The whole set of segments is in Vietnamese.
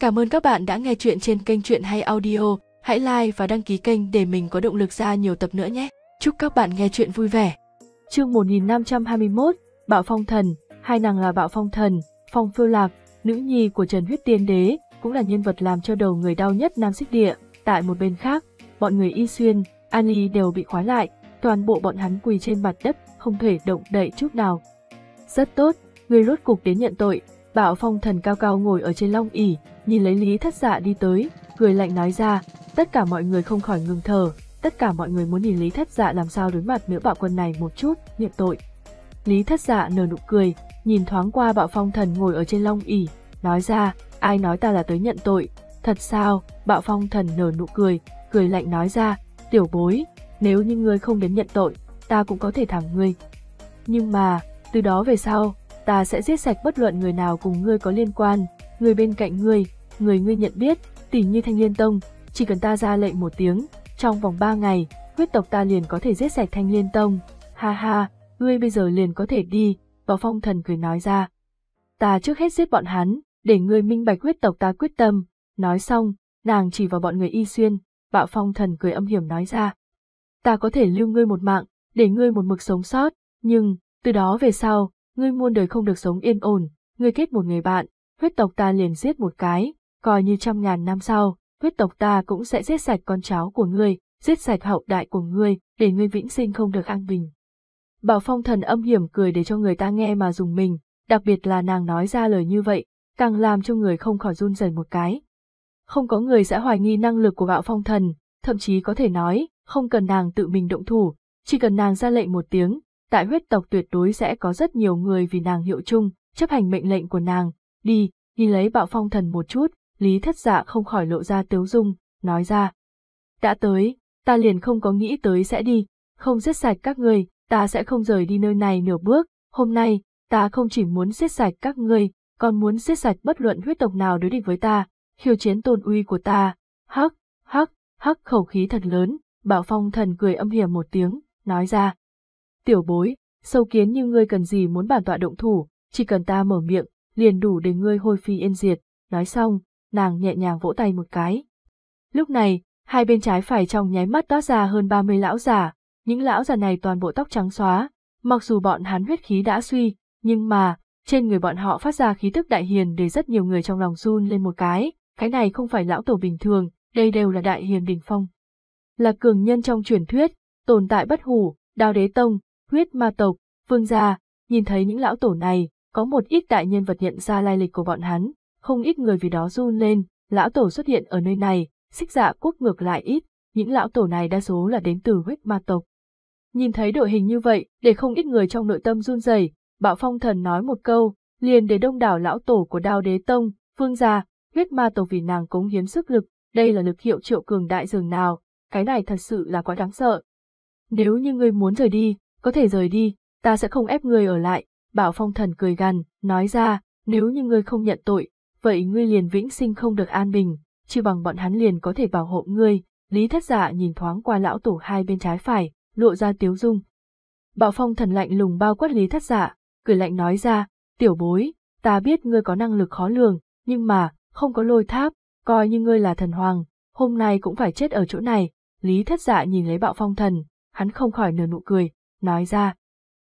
Cảm ơn các bạn đã nghe chuyện trên kênh Chuyện Hay Audio. Hãy like và đăng ký kênh để mình có động lực ra nhiều tập nữa nhé. Chúc các bạn nghe chuyện vui vẻ. Chương 1521, Bạo Phong Thần, hai nàng là Bạo Phong Thần, Phong Phiêu Lạc, nữ nhi của Trần Huyết Tiên Đế, cũng là nhân vật làm cho đầu người đau nhất Nam Xích Địa. Tại một bên khác, bọn người Y Xuyên, An Y đều bị khóa lại, toàn bộ bọn hắn quỳ trên mặt đất, không thể động đậy chút nào. Rất tốt, người rốt cục đến nhận tội, Bạo Phong Thần cao cao ngồi ở trên long ỉ nhìn lấy Lý Thất Dạ đi tới, cười lạnh nói ra, tất cả mọi người không khỏi ngừng thở, tất cả mọi người muốn nhìn Lý Thất Dạ làm sao đối mặt nữ bạo quân này một chút, nhận tội. Lý Thất Dạ nở nụ cười, nhìn thoáng qua bạo phong thần ngồi ở trên long ỉ, nói ra, ai nói ta là tới nhận tội, thật sao, bạo phong thần nở nụ cười, cười lạnh nói ra, tiểu bối, nếu như ngươi không đến nhận tội, ta cũng có thể thẳng ngươi. Nhưng mà, từ đó về sau, ta sẽ giết sạch bất luận người nào cùng ngươi có liên quan, người bên cạnh ngươi, người ngươi nhận biết, tỉ như thanh liên tông, chỉ cần ta ra lệnh một tiếng, trong vòng ba ngày, huyết tộc ta liền có thể giết sạch thanh liên tông. Ha ha, ngươi bây giờ liền có thể đi, vào phong thần cười nói ra. Ta trước hết giết bọn hắn, để ngươi minh bạch huyết tộc ta quyết tâm, nói xong, nàng chỉ vào bọn người y xuyên, bạo phong thần cười âm hiểm nói ra. Ta có thể lưu ngươi một mạng, để ngươi một mực sống sót, nhưng, từ đó về sau, ngươi muôn đời không được sống yên ổn, ngươi kết một người bạn, huyết tộc ta liền giết một cái, coi như trăm ngàn năm sau, huyết tộc ta cũng sẽ giết sạch con cháu của ngươi, giết sạch hậu đại của ngươi, để ngươi vĩnh sinh không được an bình. Bảo Phong thần âm hiểm cười để cho người ta nghe mà dùng mình, đặc biệt là nàng nói ra lời như vậy, càng làm cho người không khỏi run rẩy một cái. Không có người sẽ hoài nghi năng lực của bạo Phong thần, thậm chí có thể nói, không cần nàng tự mình động thủ, chỉ cần nàng ra lệnh một tiếng, tại huyết tộc tuyệt đối sẽ có rất nhiều người vì nàng hiệu chung, chấp hành mệnh lệnh của nàng, đi, đi lấy Bạo Phong thần một chút, Lý thất dạ không khỏi lộ ra tiếu dung, nói ra. Đã tới, ta liền không có nghĩ tới sẽ đi, không giết sạch các ngươi, ta sẽ không rời đi nơi này nửa bước, hôm nay, ta không chỉ muốn giết sạch các ngươi, còn muốn giết sạch bất luận huyết tộc nào đối địch với ta, khiêu chiến tôn uy của ta, hắc, hắc, hắc khẩu khí thật lớn, bảo phong thần cười âm hiểm một tiếng, nói ra. Tiểu bối, sâu kiến như ngươi cần gì muốn bản tọa động thủ, chỉ cần ta mở miệng, liền đủ để ngươi hôi phi yên diệt, nói xong, nàng nhẹ nhàng vỗ tay một cái. Lúc này, hai bên trái phải trong nháy mắt toát ra hơn 30 lão giả, những lão già này toàn bộ tóc trắng xóa, mặc dù bọn hắn huyết khí đã suy, nhưng mà, trên người bọn họ phát ra khí tức đại hiền để rất nhiều người trong lòng run lên một cái, cái này không phải lão tổ bình thường, đây đều là đại hiền đỉnh phong. Là cường nhân trong truyền thuyết, tồn tại bất hủ, đao đế tông, huyết ma tộc, vương gia, nhìn thấy những lão tổ này, có một ít đại nhân vật nhận ra lai lịch của bọn hắn, không ít người vì đó run lên, lão tổ xuất hiện ở nơi này, xích dạ quốc ngược lại ít, những lão tổ này đa số là đến từ huyết ma tộc. Nhìn thấy đội hình như vậy, để không ít người trong nội tâm run rẩy, bạo phong thần nói một câu, liền để đông đảo lão tổ của đao đế tông, vương gia, huyết ma tộc vì nàng cống hiến sức lực, đây là lực hiệu triệu cường đại dường nào, cái này thật sự là quá đáng sợ. Nếu như ngươi muốn rời đi, có thể rời đi, ta sẽ không ép ngươi ở lại, bảo phong thần cười gằn, nói ra, nếu như ngươi không nhận tội, vậy ngươi liền vĩnh sinh không được an bình, chứ bằng bọn hắn liền có thể bảo hộ ngươi. Lý thất giả dạ nhìn thoáng qua lão tổ hai bên trái phải, lộ ra tiếu dung. Bạo phong thần lạnh lùng bao quát lý thất giả, dạ, cười lạnh nói ra, tiểu bối, ta biết ngươi có năng lực khó lường, nhưng mà, không có lôi tháp, coi như ngươi là thần hoàng, hôm nay cũng phải chết ở chỗ này. Lý thất giả dạ nhìn lấy bạo phong thần, hắn không khỏi nở nụ cười, nói ra.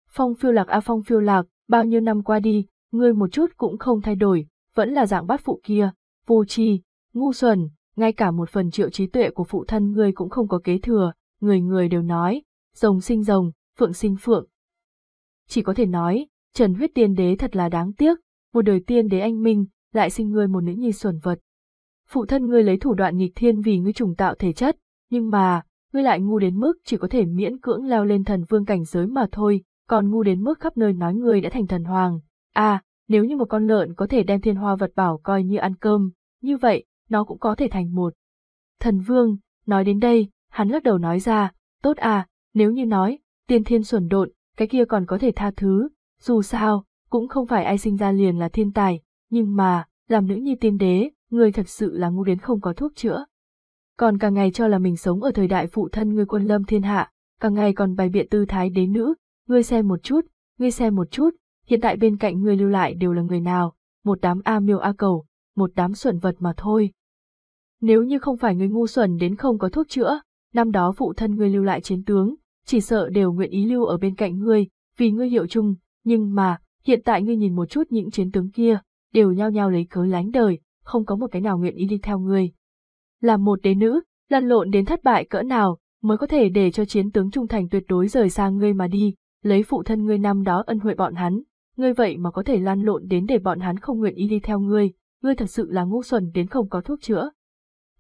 Phong phiêu lạc a phong phiêu lạc, bao nhiêu năm qua đi, ngươi một chút cũng không thay đổi, vẫn là dạng bát phụ kia, vô tri, ngu xuẩn, ngay cả một phần triệu trí tuệ của phụ thân ngươi cũng không có kế thừa, người người đều nói, rồng sinh rồng, phượng sinh phượng. Chỉ có thể nói, Trần Huyết Tiên Đế thật là đáng tiếc, một đời tiên đế anh minh, lại sinh ngươi một nữ nhi xuẩn vật. Phụ thân ngươi lấy thủ đoạn nghịch thiên vì ngươi trùng tạo thể chất, nhưng mà, ngươi lại ngu đến mức chỉ có thể miễn cưỡng leo lên thần vương cảnh giới mà thôi, còn ngu đến mức khắp nơi nói ngươi đã thành thần hoàng. a à, nếu như một con lợn có thể đem thiên hoa vật bảo coi như ăn cơm, như vậy, nó cũng có thể thành một. Thần vương, nói đến đây, hắn lắc đầu nói ra, tốt à, nếu như nói, tiên thiên xuẩn độn, cái kia còn có thể tha thứ, dù sao, cũng không phải ai sinh ra liền là thiên tài, nhưng mà, làm nữ như tiên đế, người thật sự là ngu đến không có thuốc chữa. Còn càng ngày cho là mình sống ở thời đại phụ thân người quân lâm thiên hạ, càng ngày còn bài biện tư thái đế nữ, ngươi xem một chút, ngươi xem một chút, hiện tại bên cạnh ngươi lưu lại đều là người nào, một đám A miêu A cầu, một đám xuẩn vật mà thôi. Nếu như không phải người ngu xuẩn đến không có thuốc chữa, năm đó phụ thân ngươi lưu lại chiến tướng, chỉ sợ đều nguyện ý lưu ở bên cạnh ngươi, vì ngươi hiệu chung, nhưng mà, hiện tại ngươi nhìn một chút những chiến tướng kia, đều nhao nhao lấy cớ lánh đời, không có một cái nào nguyện ý đi theo ngươi. Là một đế nữ, lăn lộn đến thất bại cỡ nào, mới có thể để cho chiến tướng trung thành tuyệt đối rời xa ngươi mà đi, lấy phụ thân ngươi năm đó ân huệ bọn hắn, ngươi vậy mà có thể lan lộn đến để bọn hắn không nguyện ý đi theo ngươi, ngươi thật sự là ngu xuẩn đến không có thuốc chữa.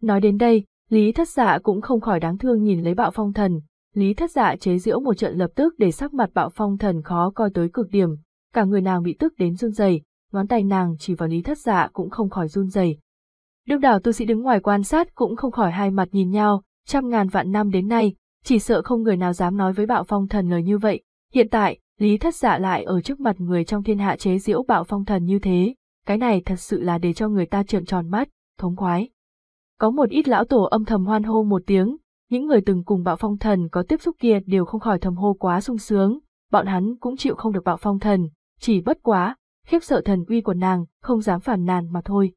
Nói đến đây, Lý Thất Dạ cũng không khỏi đáng thương nhìn lấy Bạo Phong Thần, Lý Thất Dạ chế giễu một trận lập tức để sắc mặt Bạo Phong Thần khó coi tới cực điểm, cả người nàng bị tức đến run rẩy, ngón tay nàng chỉ vào Lý Thất Dạ cũng không khỏi run rẩy. Đông đảo tu sĩ đứng ngoài quan sát cũng không khỏi hai mặt nhìn nhau, trăm ngàn vạn năm đến nay, chỉ sợ không người nào dám nói với Bạo Phong Thần lời như vậy, hiện tại, Lý thất dạ lại ở trước mặt người trong thiên hạ chế diễu bạo phong thần như thế, cái này thật sự là để cho người ta trợn tròn mắt, thống khoái. Có một ít lão tổ âm thầm hoan hô một tiếng, những người từng cùng bạo phong thần có tiếp xúc kia đều không khỏi thầm hô quá sung sướng, bọn hắn cũng chịu không được bạo phong thần, chỉ bất quá, khiếp sợ thần uy của nàng, không dám phản nàn mà thôi.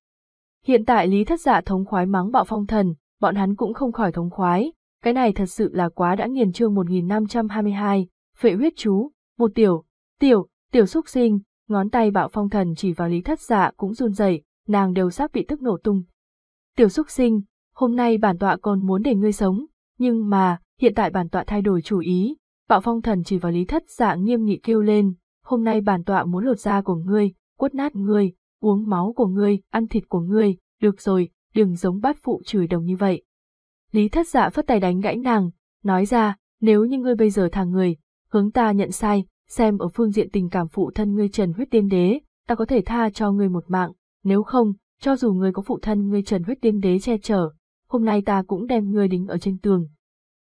Hiện tại Lý Thất Dạ thống khoái mắng bạo phong thần, bọn hắn cũng không khỏi thống khoái, cái này thật sự là quá đã nghiền chương 1522, phệ huyết chú, một tiểu, tiểu, tiểu xúc sinh, ngón tay bạo phong thần chỉ vào lý thất dạ cũng run rẩy, nàng đều sắp bị tức nổ tung. Tiểu xúc sinh, hôm nay bản tọa còn muốn để ngươi sống, nhưng mà, hiện tại bản tọa thay đổi chủ ý. Bạo phong thần chỉ vào lý thất dạ nghiêm nghị kêu lên, hôm nay bản tọa muốn lột da của ngươi, quất nát ngươi, uống máu của ngươi, ăn thịt của ngươi, được rồi, đừng giống bát phụ chửi đồng như vậy. Lý thất dạ phất tay đánh gãy nàng, nói ra, nếu như ngươi bây giờ thả người, hướng ta nhận sai, xem ở phương diện tình cảm phụ thân ngươi trần huyết tiên đế, ta có thể tha cho ngươi một mạng, nếu không, cho dù ngươi có phụ thân ngươi trần huyết tiên đế che chở, hôm nay ta cũng đem ngươi đính ở trên tường.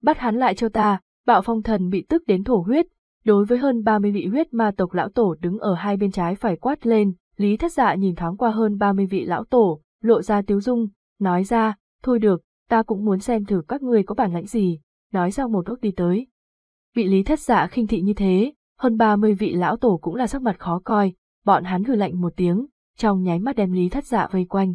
Bắt hắn lại cho ta, bạo phong thần bị tức đến thổ huyết, đối với hơn 30 vị huyết ma tộc lão tổ đứng ở hai bên trái phải quát lên, Lý Thất Dạ nhìn thoáng qua hơn 30 vị lão tổ, lộ ra tiếu dung, nói ra, thôi được, ta cũng muốn xem thử các ngươi có bản lãnh gì, nói xong một lúc đi tới. Vị lý thất dạ khinh thị như thế, hơn 30 vị lão tổ cũng là sắc mặt khó coi, bọn hắn hừ lạnh một tiếng, trong nháy mắt đem lý thất dạ vây quanh.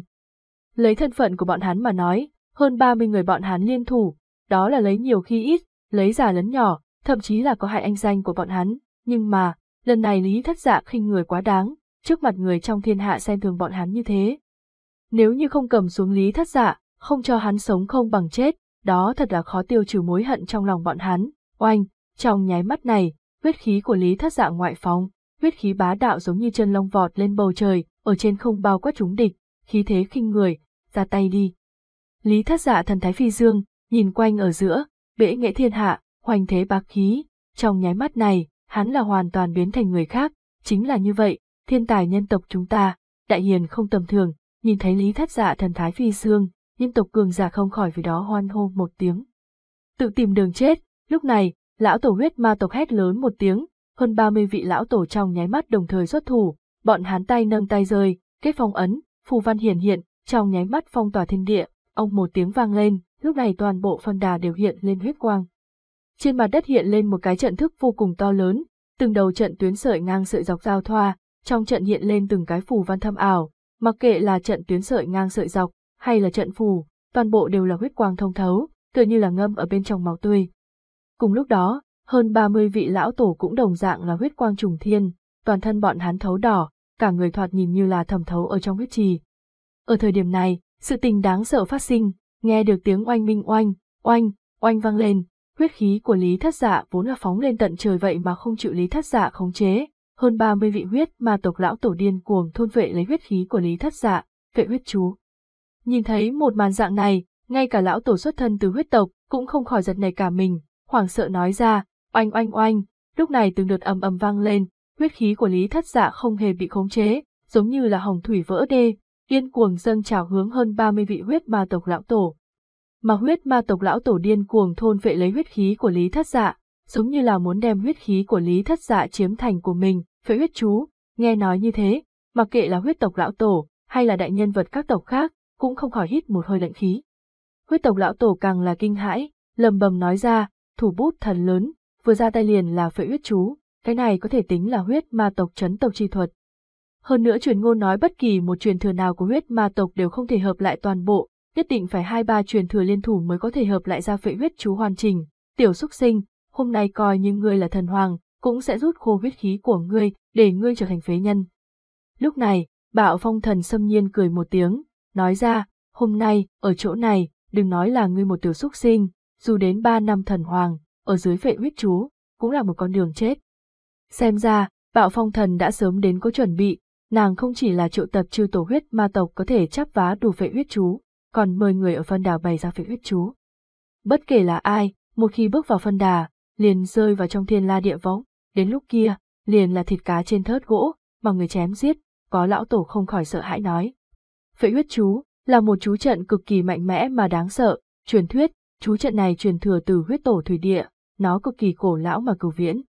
Lấy thân phận của bọn hắn mà nói, hơn 30 người bọn hắn liên thủ, đó là lấy nhiều khi ít, lấy già lấn nhỏ, thậm chí là có hại anh danh của bọn hắn, nhưng mà, lần này lý thất dạ khinh người quá đáng, trước mặt người trong thiên hạ xem thường bọn hắn như thế. Nếu như không cầm xuống lý thất dạ, không cho hắn sống không bằng chết, đó thật là khó tiêu trừ mối hận trong lòng bọn hắn, oanh, trong nháy mắt này, huyết khí của Lý Thất Dạ ngoại phóng, huyết khí bá đạo giống như chân long vọt lên bầu trời, ở trên không bao quát chúng địch, khí thế khinh người, ra tay đi. Lý Thất Dạ thần thái phi dương, nhìn quanh ở giữa, bệ nghệ thiên hạ, hoành thế bá khí, trong nháy mắt này, hắn là hoàn toàn biến thành người khác, chính là như vậy, thiên tài nhân tộc chúng ta, đại hiền không tầm thường, nhìn thấy Lý Thất Dạ thần thái phi dương, nhân tộc cường giả không khỏi vì đó hoan hô một tiếng. Tự tìm đường chết, lúc này, Lão tổ huyết ma tộc hét lớn một tiếng, hơn 30 vị lão tổ trong nháy mắt đồng thời xuất thủ, bọn hắn tay nâng tay rơi, kết phong ấn, phù văn hiển hiện, trong nháy mắt phong tỏa thiên địa, ông một tiếng vang lên, lúc này toàn bộ phân đà đều hiện lên huyết quang. Trên mặt đất hiện lên một cái trận thức vô cùng to lớn, từng đầu trận tuyến sợi ngang sợi dọc giao thoa, trong trận hiện lên từng cái phù văn thâm ảo, mặc kệ là trận tuyến sợi ngang sợi dọc hay là trận phù, toàn bộ đều là huyết quang thông thấu, tựa như là ngâm ở bên trong máu tươi. Cùng lúc đó, hơn 30 vị lão tổ cũng đồng dạng là huyết quang trùng thiên, toàn thân bọn hắn thấu đỏ, cả người thoạt nhìn như là thẩm thấu ở trong huyết trì. Ở thời điểm này, sự tình đáng sợ phát sinh, nghe được tiếng oanh minh oanh, oanh, oanh vang lên, huyết khí của Lý Thất Dạ vốn là phóng lên tận trời vậy mà không chịu Lý Thất Dạ khống chế, hơn 30 vị huyết mà tộc lão tổ điên cuồng thôn vệ lấy huyết khí của Lý Thất Dạ, vệ huyết chú. Nhìn thấy một màn dạng này, ngay cả lão tổ xuất thân từ huyết tộc cũng không khỏi giật nảy cả mình, hoảng sợ nói ra, oanh oanh oanh, lúc này từng đợt ầm ầm vang lên, huyết khí của Lý Thất Dạ không hề bị khống chế, giống như là hồng thủy vỡ đê, điên cuồng dâng trào hướng hơn 30 vị huyết ma tộc lão tổ. Mà huyết ma tộc lão tổ điên cuồng thôn vệ lấy huyết khí của Lý Thất Dạ, giống như là muốn đem huyết khí của Lý Thất Dạ chiếm thành của mình, phệ huyết chú, nghe nói như thế, mặc kệ là huyết tộc lão tổ hay là đại nhân vật các tộc khác, cũng không khỏi hít một hơi lạnh khí. Huyết tộc lão tổ càng là kinh hãi, lầm bầm nói ra, thủ bút thần lớn, vừa ra tay liền là phệ huyết chú, cái này có thể tính là huyết ma tộc chấn tộc chi thuật. Hơn nữa truyền ngôn nói bất kỳ một truyền thừa nào của huyết ma tộc đều không thể hợp lại toàn bộ, nhất định phải hai ba truyền thừa liên thủ mới có thể hợp lại ra phệ huyết chú hoàn chỉnh. Tiểu xúc sinh, hôm nay coi như ngươi là thần hoàng, cũng sẽ rút khô huyết khí của ngươi, để ngươi trở thành phế nhân. Lúc này, bạo phong thần xâm nhiên cười một tiếng, nói ra, hôm nay, ở chỗ này, đừng nói là ngươi một tiểu xúc sinh, dù đến ba năm thần hoàng, ở dưới vệ huyết chú, cũng là một con đường chết. Xem ra, bạo phong thần đã sớm đến có chuẩn bị, nàng không chỉ là triệu tập trừ tổ huyết ma tộc có thể chắp vá đủ vệ huyết chú, còn mời người ở phân đà bày ra vệ huyết chú. Bất kể là ai, một khi bước vào phân đà, liền rơi vào trong thiên la địa võng, đến lúc kia, liền là thịt cá trên thớt gỗ, mà người chém giết, có lão tổ không khỏi sợ hãi nói. Phệ huyết chú, là một chú trận cực kỳ mạnh mẽ mà đáng sợ, truyền thuyết, chú trận này truyền thừa từ huyết tổ thủy địa, nó cực kỳ cổ lão mà cửu viễn.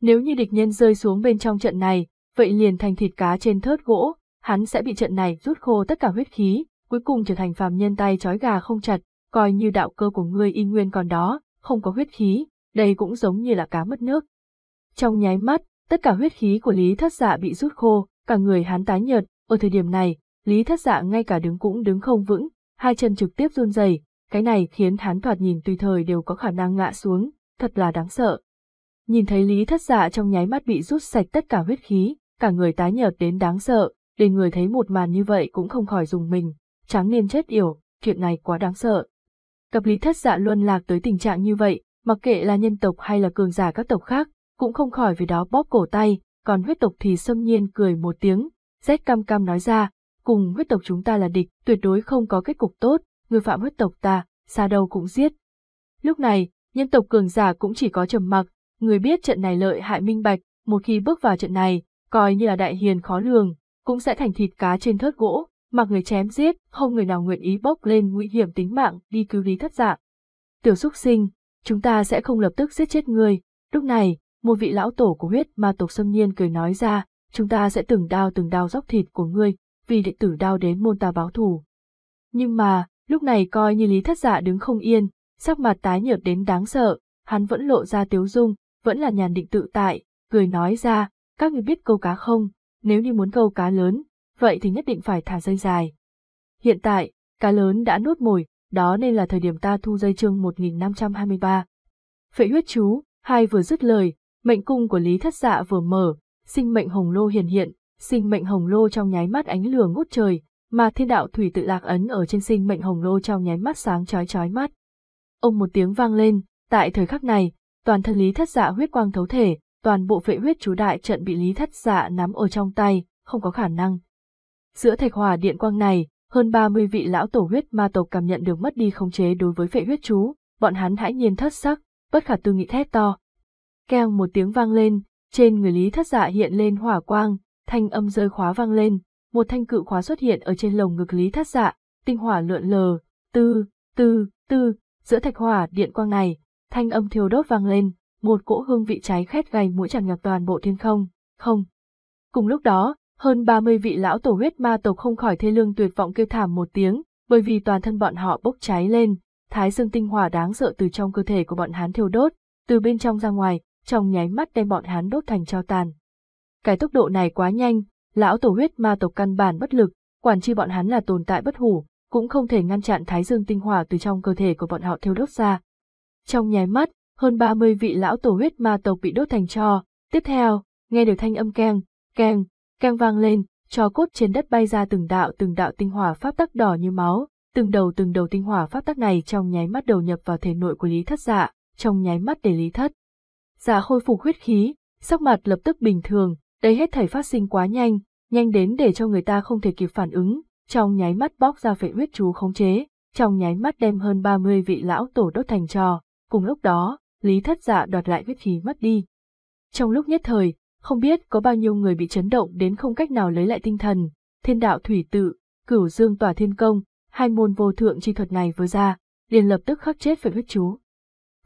Nếu như địch nhân rơi xuống bên trong trận này, vậy liền thành thịt cá trên thớt gỗ, hắn sẽ bị trận này rút khô tất cả huyết khí, cuối cùng trở thành phàm nhân tay trói gà không chặt, coi như đạo cơ của ngươi y nguyên còn đó, không có huyết khí, đây cũng giống như là cá mất nước. Trong nháy mắt, tất cả huyết khí của Lý Thất Dạ bị rút khô, cả người hắn tái nhợt, ở thời điểm này, Lý Thất Dạ ngay cả đứng cũng đứng không vững, hai chân trực tiếp run rẩy, cái này khiến hắn thoạt nhìn tùy thời đều có khả năng ngã xuống, thật là đáng sợ. Nhìn thấy Lý Thất Dạ trong nháy mắt bị rút sạch tất cả huyết khí, cả người tái nhợt đến đáng sợ, để người thấy một màn như vậy cũng không khỏi dùng mình, tráng niên chết yểu, chuyện này quá đáng sợ. Cặp Lý Thất Dạ luân lạc tới tình trạng như vậy, mặc kệ là nhân tộc hay là cường giả các tộc khác, cũng không khỏi vì đó bóp cổ tay, còn huyết tộc thì xâm nhiên cười một tiếng, rét cam cam nói ra, cùng huyết tộc chúng ta là địch, tuyệt đối không có kết cục tốt, người phạm huyết tộc ta, xa đâu cũng giết. Lúc này, nhân tộc cường giả cũng chỉ có trầm mặc, người biết trận này lợi hại minh bạch, một khi bước vào trận này, coi như là đại hiền khó lường, cũng sẽ thành thịt cá trên thớt gỗ, mặc người chém giết, không người nào nguyện ý bốc lên nguy hiểm tính mạng đi cứu lý thất dạ. Tiểu xúc sinh, chúng ta sẽ không lập tức giết chết ngươi. Lúc này, một vị lão tổ của huyết ma tộc xâm nhiên cười nói ra, chúng ta sẽ từng đao từng đao dốc thịt của ngươi, vì đệ tử đao đến môn ta báo thù. Nhưng mà, Lúc này coi như Lý Thất Dạ đứng không yên, sắc mặt tái nhợt đến đáng sợ, hắn vẫn lộ ra tiếu dung, vẫn là nhàn định tự tại, cười nói ra, các ngươi biết câu cá không, nếu như muốn câu cá lớn, vậy thì nhất định phải thả dây dài. Hiện tại, cá lớn đã nuốt mồi, đó nên là thời điểm ta thu dây chương ba Phệ huyết chú, hai vừa dứt lời, mệnh cung của Lý Thất Dạ vừa mở, sinh mệnh hồng lô hiển hiện, sinh mệnh hồng lô trong nháy mắt ánh lửa ngút trời, mà thiên đạo thủy tự lạc ấn ở trên sinh mệnh hồng lô trong nháy mắt sáng chói chói mắt. Ông một tiếng vang lên, tại thời khắc này, toàn thân lý thất dạ huyết quang thấu thể, toàn bộ vệ huyết chú đại trận bị lý thất dạ nắm ở trong tay, không có khả năng. Giữa thạch hỏa điện quang này, hơn 30 vị lão tổ huyết ma tộc cảm nhận được mất đi khống chế đối với vệ huyết chú, bọn hắn hãi nhiên thất sắc, bất khả tư nghị thét to. Keng một tiếng vang lên, trên người Lý Thất Dạ hiện lên hỏa quang, thanh âm rơi khóa vang lên, một thanh cự khóa xuất hiện ở trên lồng ngực Lý Thất Dạ, tinh hỏa lượn lờ, tư, tư, tư, giữa thạch hỏa điện quang này, thanh âm thiêu đốt vang lên, một cỗ hương vị cháy khét gầy mũi tràn ngập toàn bộ thiên không, không. Cùng lúc đó, hơn ba mươi vị lão tổ huyết ma tộc không khỏi thê lương tuyệt vọng kêu thảm một tiếng, bởi vì toàn thân bọn họ bốc cháy lên, thái dương tinh hỏa đáng sợ từ trong cơ thể của bọn hắn thiêu đốt, từ bên trong ra ngoài, trong nháy mắt đem bọn hắn đốt thành cho tàn. Cái tốc độ này quá nhanh, lão tổ huyết ma tộc căn bản bất lực, quản chi bọn hắn là tồn tại bất hủ, cũng không thể ngăn chặn thái dương tinh hỏa từ trong cơ thể của bọn họ thiêu đốt ra. Trong nháy mắt, hơn 30 vị lão tổ huyết ma tộc bị đốt thành tro, tiếp theo, nghe được thanh âm keng, keng, keng vang lên, cho cốt trên đất bay ra từng đạo từng đạo tinh hỏa pháp tắc đỏ như máu, từng đầu từng đầu tinh hỏa pháp tắc này trong nháy mắt đầu nhập vào thể nội của Lý Thất Dạ, trong nháy mắt để Lý Thất. Dạ khôi phục huyết khí, sắc mặt lập tức bình thường, đây hết thảy phát sinh quá nhanh, nhanh đến để cho người ta không thể kịp phản ứng, trong nháy mắt bóc ra phệ huyết chú khống chế, trong nháy mắt đem hơn 30 vị lão tổ đốt thành trò, cùng lúc đó, Lý Thất Dạ đoạt lại huyết khí mất đi. Trong lúc nhất thời, không biết có bao nhiêu người bị chấn động đến không cách nào lấy lại tinh thần, thiên đạo thủy tự, cửu dương tỏa thiên công, hai môn vô thượng chi thuật này vừa ra, liền lập tức khắc chết phệ huyết chú.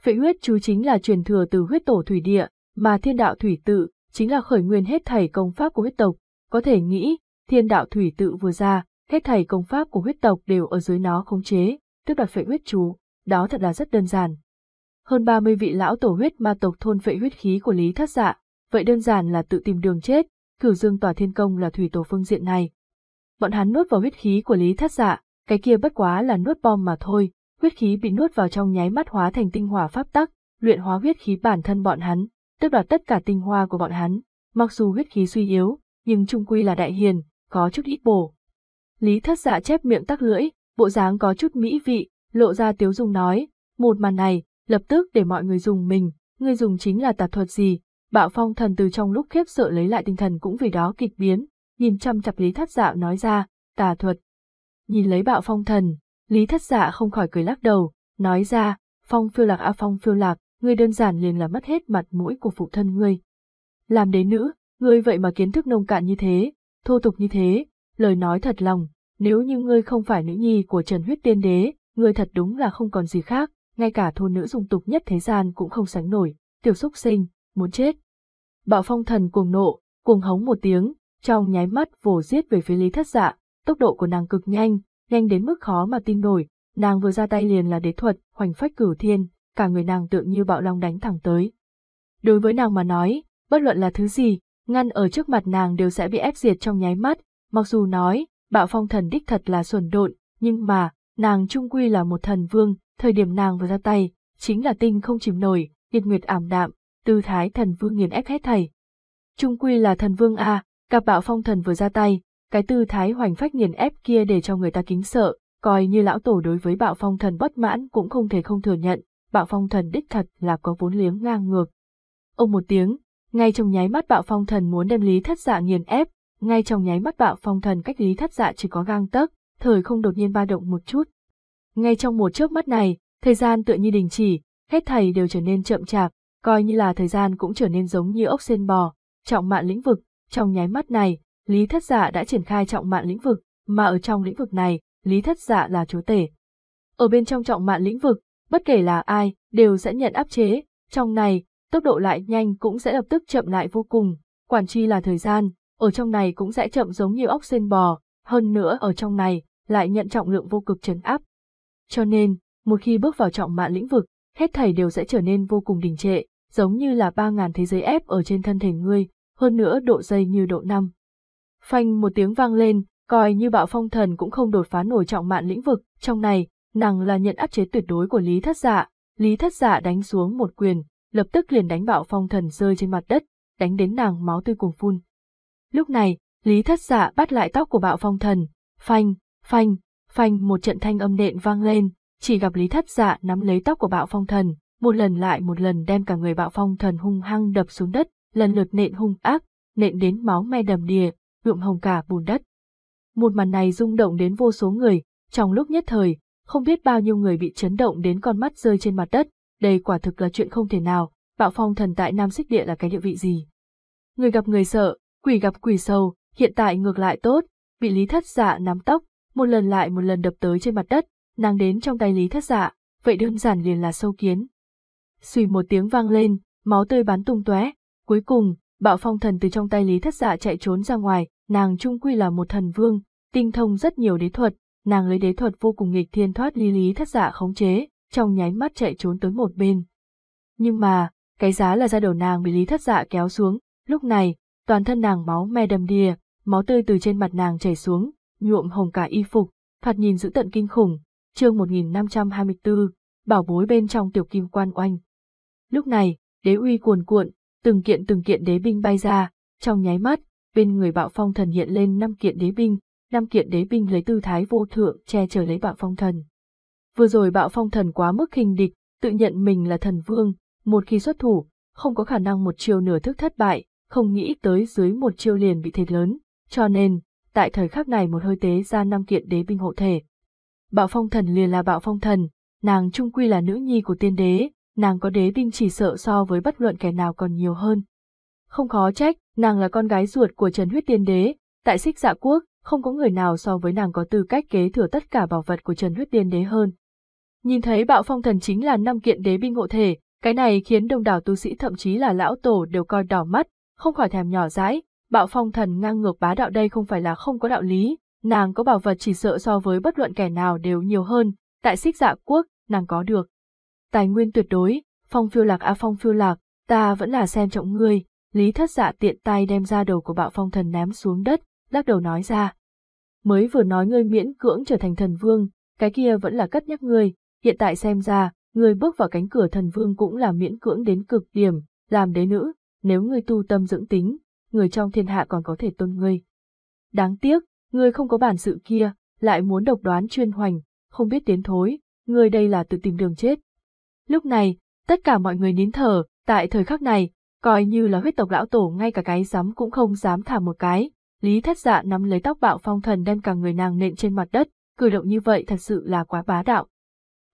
Phệ huyết chú chính là truyền thừa từ huyết tổ thủy địa, mà thiên đạo thủy tự, chính là khởi nguyên hết thảy công pháp của huyết tộc, có thể nghĩ, thiên đạo thủy tự vừa ra, hết thảy công pháp của huyết tộc đều ở dưới nó khống chế, tức đoạt phệ huyết chú, đó thật là rất đơn giản. Hơn 30 vị lão tổ huyết ma tộc thôn phệ huyết khí của Lý Thất Dạ, vậy đơn giản là tự tìm đường chết, cửu dương tòa thiên công là thủy tổ phương diện này. Bọn hắn nuốt vào huyết khí của Lý Thất Dạ, cái kia bất quá là nuốt bom mà thôi, huyết khí bị nuốt vào trong nháy mắt hóa thành tinh hỏa pháp tắc, luyện hóa huyết khí bản thân bọn hắn, tước đoạt tất cả tinh hoa của bọn hắn, mặc dù huyết khí suy yếu, nhưng trung quy là đại hiền, có chút ít bổ. Lý thất dạ chép miệng tắc lưỡi, bộ dáng có chút mỹ vị, lộ ra tiếu dung nói, một màn này, lập tức để mọi người dùng mình, người dùng chính là tạp thuật gì, bạo phong thần từ trong lúc khiếp sợ lấy lại tinh thần cũng vì đó kịch biến, nhìn chăm chặp Lý thất dạ nói ra, tà thuật. Nhìn lấy bạo phong thần, Lý thất dạ không khỏi cười lắc đầu, nói ra, phong phiêu lạc a à, phong phiêu lạc, ngươi đơn giản liền là mất hết mặt mũi của phụ thân ngươi. Làm đế nữ, ngươi vậy mà kiến thức nông cạn như thế, thô tục như thế, lời nói thật lòng, nếu như ngươi không phải nữ nhi của Trần Huyết Tiên Đế, ngươi thật đúng là không còn gì khác, ngay cả thôn nữ dung tục nhất thế gian cũng không sánh nổi, tiểu xúc sinh, muốn chết. Bạo phong thần cuồng nộ, cuồng hống một tiếng, trong nháy mắt vồ giết về phía Lý Thất Dạ, tốc độ của nàng cực nhanh, nhanh đến mức khó mà tin nổi, nàng vừa ra tay liền là đế thuật, hoành phách cửu thiên, cả người nàng tựa như bạo long đánh thẳng tới. Đối với nàng mà nói, bất luận là thứ gì, ngăn ở trước mặt nàng đều sẽ bị ép diệt trong nháy mắt, mặc dù nói, bạo phong thần đích thật là xuẩn độn, nhưng mà, nàng trung quy là một thần vương, thời điểm nàng vừa ra tay, chính là tinh không chìm nổi, nhiệt nguyệt ảm đạm, tư thái thần vương nghiền ép hết thảy. Trung quy là thần vương a, cặp bạo phong thần vừa ra tay, cái tư thái hoành phách nghiền ép kia để cho người ta kính sợ, coi như lão tổ đối với bạo phong thần bất mãn cũng không thể không thừa nhận, bạo phong thần đích thật là có vốn liếng ngang ngược. Ông một tiếng, ngay trong nháy mắt bạo phong thần muốn đem lý thất dạ nghiền ép, ngay trong nháy mắt bạo phong thần cách lý thất dạ chỉ có gang tấc, thời không đột nhiên ba động một chút. Ngay trong một chớp mắt này, thời gian tựa như đình chỉ, hết thầy đều trở nên chậm chạp, coi như là thời gian cũng trở nên giống như ốc sen bò, trọng mạng lĩnh vực, trong nháy mắt này, Lý Thất Dạ đã triển khai trọng mạng lĩnh vực, mà ở trong lĩnh vực này, Lý Thất Dạ là chúa tể. Ở bên trong trọng mạng lĩnh vực, bất kể là ai, đều sẽ nhận áp chế, trong này, tốc độ lại nhanh cũng sẽ lập tức chậm lại vô cùng, quản chi là thời gian, ở trong này cũng sẽ chậm giống như ốc sen bò, hơn nữa ở trong này, lại nhận trọng lượng vô cực chấn áp. Cho nên, một khi bước vào trọng mạng lĩnh vực, hết thảy đều sẽ trở nên vô cùng đình trệ, giống như là 3.000 thế giới ép ở trên thân thể ngươi, hơn nữa độ dây như độ năm. Phanh một tiếng vang lên, coi như bạo phong thần cũng không đột phá nổi trọng mạng lĩnh vực, trong này, nàng là nhận áp chế tuyệt đối của Lý Thất Dạ, Lý Thất Dạ đánh xuống một quyền, lập tức liền đánh bạo phong thần rơi trên mặt đất, đánh đến nàng máu tươi cuồng phun. Lúc này, Lý Thất Dạ bắt lại tóc của bạo phong thần, phanh, phanh, phanh một trận thanh âm nện vang lên, chỉ gặp Lý Thất Dạ nắm lấy tóc của bạo phong thần, một lần lại một lần đem cả người bạo phong thần hung hăng đập xuống đất, lần lượt nện hung ác, nện đến máu me đầm đìa, nhuộm hồng cả bùn đất. Một màn này rung động đến vô số người, trong lúc nhất thời, không biết bao nhiêu người bị chấn động đến con mắt rơi trên mặt đất, đây quả thực là chuyện không thể nào, bạo phong thần tại Nam Xích Địa là cái địa vị gì. Người gặp người sợ, quỷ gặp quỷ sâu, hiện tại ngược lại tốt, bị lý thất dạ nắm tóc, một lần lại một lần đập tới trên mặt đất, nàng đến trong tay lý thất dạ, vậy đơn giản liền là sâu kiến. Xùy một tiếng vang lên, máu tươi bắn tung tóe, cuối cùng, bạo phong thần từ trong tay lý thất dạ chạy trốn ra ngoài, nàng trung quy là một thần vương, tinh thông rất nhiều đế thuật, nàng lấy đế thuật vô cùng nghịch thiên thoát ly lý thất dạ khống chế, trong nháy mắt chạy trốn tới một bên. Nhưng mà, cái giá là da đầu nàng bị lý thất dạ kéo xuống, lúc này, toàn thân nàng máu me đầm đìa, máu tươi từ trên mặt nàng chảy xuống, nhuộm hồng cả y phục, thoạt nhìn dữ tận kinh khủng, chương 1524, bảo bối bên trong tiểu kim quan oanh. Lúc này, đế uy cuồn cuộn, từng kiện từng kiện đế binh bay ra, trong nháy mắt, bên người bạo phong thần hiện lên năm kiện đế binh, năm kiện đế binh lấy tư thái vô thượng che chở lấy bạo phong thần. Vừa rồi bạo phong thần quá mức khinh địch, tự nhận mình là thần vương, một khi xuất thủ, không có khả năng một chiêu nửa thức thất bại, không nghĩ tới dưới một chiêu liền bị thiệt lớn, cho nên, tại thời khắc này một hơi tế ra năm kiện đế binh hộ thể. Bạo phong thần liền là bạo phong thần, nàng trung quy là nữ nhi của tiên đế, nàng có đế binh chỉ sợ so với bất luận kẻ nào còn nhiều hơn. Không khó trách, nàng là con gái ruột của Trần Huyết Tiên Đế, tại xích dạ quốc, không có người nào so với nàng có tư cách kế thừa tất cả bảo vật của Trần Huyết Tiên Đế hơn. Nhìn thấy bạo phong thần chính là năm kiện đế binh ngộ thể, cái này khiến đông đảo tu sĩ thậm chí là lão tổ đều coi đỏ mắt, không khỏi thèm nhỏ dãi, bạo phong thần ngang ngược bá đạo đây không phải là không có đạo lý, nàng có bảo vật chỉ sợ so với bất luận kẻ nào đều nhiều hơn, tại xích dạ quốc, nàng có được. Tài nguyên tuyệt đối, phong phiêu lạc a à phong phiêu lạc, ta vẫn là xem trọng ngươi, lý thất dạ tiện tay đem ra đầu của bạo phong thần ném xuống đất, lắc đầu nói ra. Mới vừa nói ngươi miễn cưỡng trở thành thần vương, cái kia vẫn là cất nhắc ngươi, hiện tại xem ra, ngươi bước vào cánh cửa thần vương cũng là miễn cưỡng đến cực điểm, làm đế nữ, nếu ngươi tu tâm dưỡng tính, người trong thiên hạ còn có thể tôn ngươi. Đáng tiếc, ngươi không có bản sự kia, lại muốn độc đoán chuyên hoành, không biết tiến thối, ngươi đây là tự tìm đường chết. Lúc này, tất cả mọi người nín thở, tại thời khắc này, coi như là huyết tộc lão tổ ngay cả cái giấm cũng không dám thả một cái, Lý thất dạ nắm lấy tóc bạo phong thần đem cả người nàng nện trên mặt đất, cử động như vậy thật sự là quá bá đạo.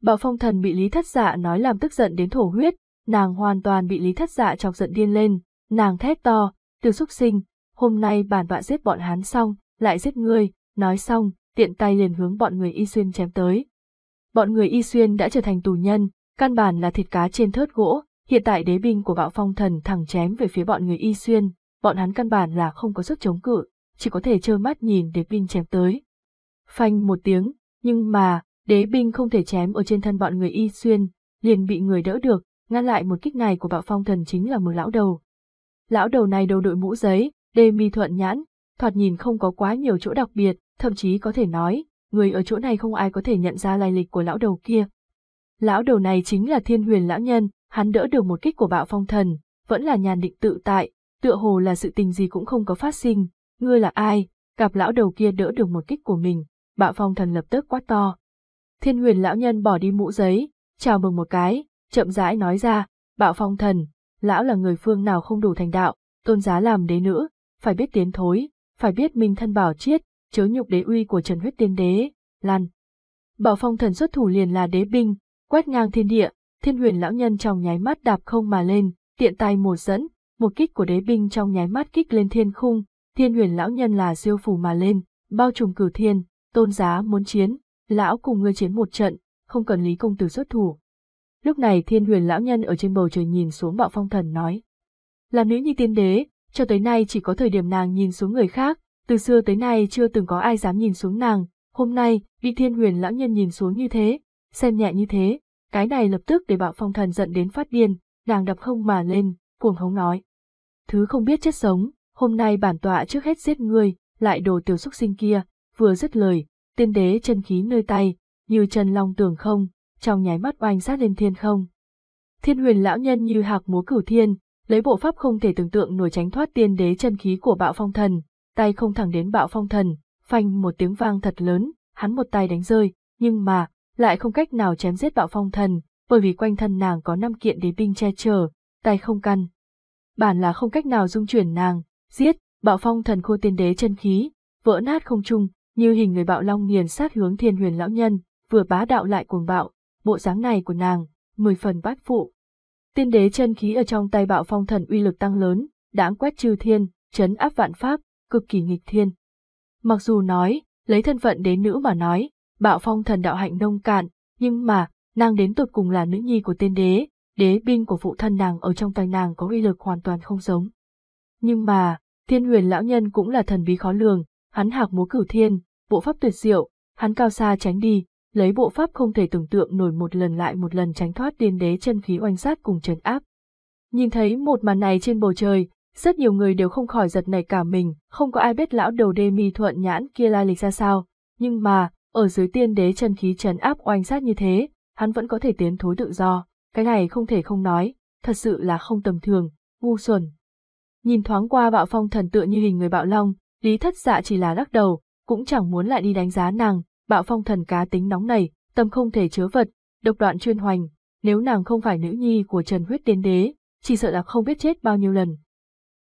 Bạo phong thần bị lý thất dạ nói làm tức giận đến thổ huyết, nàng hoàn toàn bị lý thất dạ chọc giận điên lên, nàng thét to, từ xúc sinh, hôm nay bản tọa giết bọn hắn xong, lại giết ngươi, nói xong, tiện tay liền hướng bọn người y xuyên chém tới. Bọn người y xuyên đã trở thành tù nhân, căn bản là thịt cá trên thớt gỗ, hiện tại đế binh của bạo phong thần thẳng chém về phía bọn người y xuyên, bọn hắn căn bản là không có sức chống cự chỉ có thể trơ mắt nhìn đế binh chém tới. Phanh một tiếng, nhưng mà, đế binh không thể chém ở trên thân bọn người y xuyên, liền bị người đỡ được, ngăn lại một kích này của bạo phong thần chính là một lão đầu. Lão đầu này đầu đội mũ giấy, đê mi thuận nhãn, thoạt nhìn không có quá nhiều chỗ đặc biệt, thậm chí có thể nói, người ở chỗ này không ai có thể nhận ra lai lịch của lão đầu kia. Lão đầu này chính là thiên huyền lão nhân, hắn đỡ được một kích của bạo phong thần, vẫn là nhàn định tự tại, tựa hồ là sự tình gì cũng không có phát sinh, ngươi là ai? cặp lão đầu kia đỡ được một kích của mình, bạo phong thần lập tức quát to. Thiên huyền lão nhân bỏ đi mũ giấy, chào mừng một cái, chậm rãi nói ra, bạo phong thần, lão là người phương nào không đủ thành đạo, tôn giá làm đế nữ, phải biết tiến thối, phải biết minh thân bảo chiết, chớ nhục đế uy của trần huyết tiên đế, lan. Bảo phong thần xuất thủ liền là đế binh, quét ngang thiên địa, thiên huyền lão nhân trong nháy mắt đạp không mà lên, tiện tay một dẫn, một kích của đế binh trong nháy mắt kích lên thiên khung, thiên huyền lão nhân là siêu phù mà lên, bao trùm cửu thiên, tôn giá muốn chiến, lão cùng ngươi chiến một trận, không cần Lý Công Tử xuất thủ. Lúc này thiên huyền lão nhân ở trên bầu trời nhìn xuống bạo phong thần nói. Làm nữ nhi tiên đế, cho tới nay chỉ có thời điểm nàng nhìn xuống người khác, từ xưa tới nay chưa từng có ai dám nhìn xuống nàng, hôm nay, bị thiên huyền lão nhân nhìn xuống như thế, xem nhẹ như thế, cái này lập tức để bạo phong thần giận đến phát điên, nàng đập không mà lên, cuồng hống nói. Thứ không biết chết sống, hôm nay bản tọa trước hết giết ngươi, lại đồ tiểu xúc sinh kia, vừa dứt lời, tiên đế chân khí nơi tay, như chân long tường không, trong nháy mắt oanh sát lên thiên không. Thiên huyền lão nhân như hạc múa cửu thiên, lấy bộ pháp không thể tưởng tượng nổi tránh thoát tiên đế chân khí của bạo phong thần, tay không thẳng đến bạo phong thần, phanh một tiếng vang thật lớn, hắn một tay đánh rơi, nhưng mà, lại không cách nào chém giết bạo phong thần, bởi vì quanh thân nàng có năm kiện đế binh che chở, tay không căn. Bản là không cách nào dung chuyển nàng, Giết, bạo phong thần khô tiên đế chân khí, vỡ nát không trung, như hình người bạo long nghiền sát hướng thiên huyền lão nhân, vừa bá đạo lại cuồng bạo, bộ dáng này của nàng, mười phần bát phụ. Tiên đế chân khí ở trong tay bạo phong thần uy lực tăng lớn, đáng quét trừ thiên, chấn áp vạn pháp, cực kỳ nghịch thiên. Mặc dù nói, lấy thân phận đế nữ mà nói, bạo phong thần đạo hạnh nông cạn, nhưng mà, nàng đến tột cùng là nữ nhi của tiên đế, đế binh của phụ thân nàng ở trong tay nàng có uy lực hoàn toàn không giống. Nhưng mà, Thiên huyền lão nhân cũng là thần bí khó lường, hắn hạc múa cửu thiên, bộ pháp tuyệt diệu, hắn cao xa tránh đi, lấy bộ pháp không thể tưởng tượng nổi một lần lại một lần tránh thoát điên đế chân khí oanh sát cùng trấn áp. Nhìn thấy một màn này trên bầu trời, rất nhiều người đều không khỏi giật nảy cả mình, không có ai biết lão đầu đê mi thuận nhãn kia lai lịch ra sao, nhưng mà, ở dưới tiên đế chân khí trấn áp oanh sát như thế, hắn vẫn có thể tiến thối tự do, cái này không thể không nói, thật sự là không tầm thường, ngu xuẩn, Nhìn thoáng qua bạo phong thần tựa như hình người bạo long, lý thất dạ chỉ là lắc đầu, cũng chẳng muốn lại đi đánh giá nàng, bạo phong thần cá tính nóng nảy, tâm không thể chứa vật, độc đoạn chuyên hoành, nếu nàng không phải nữ nhi của Trần Huyết Tiên Đế, chỉ sợ là không biết chết bao nhiêu lần.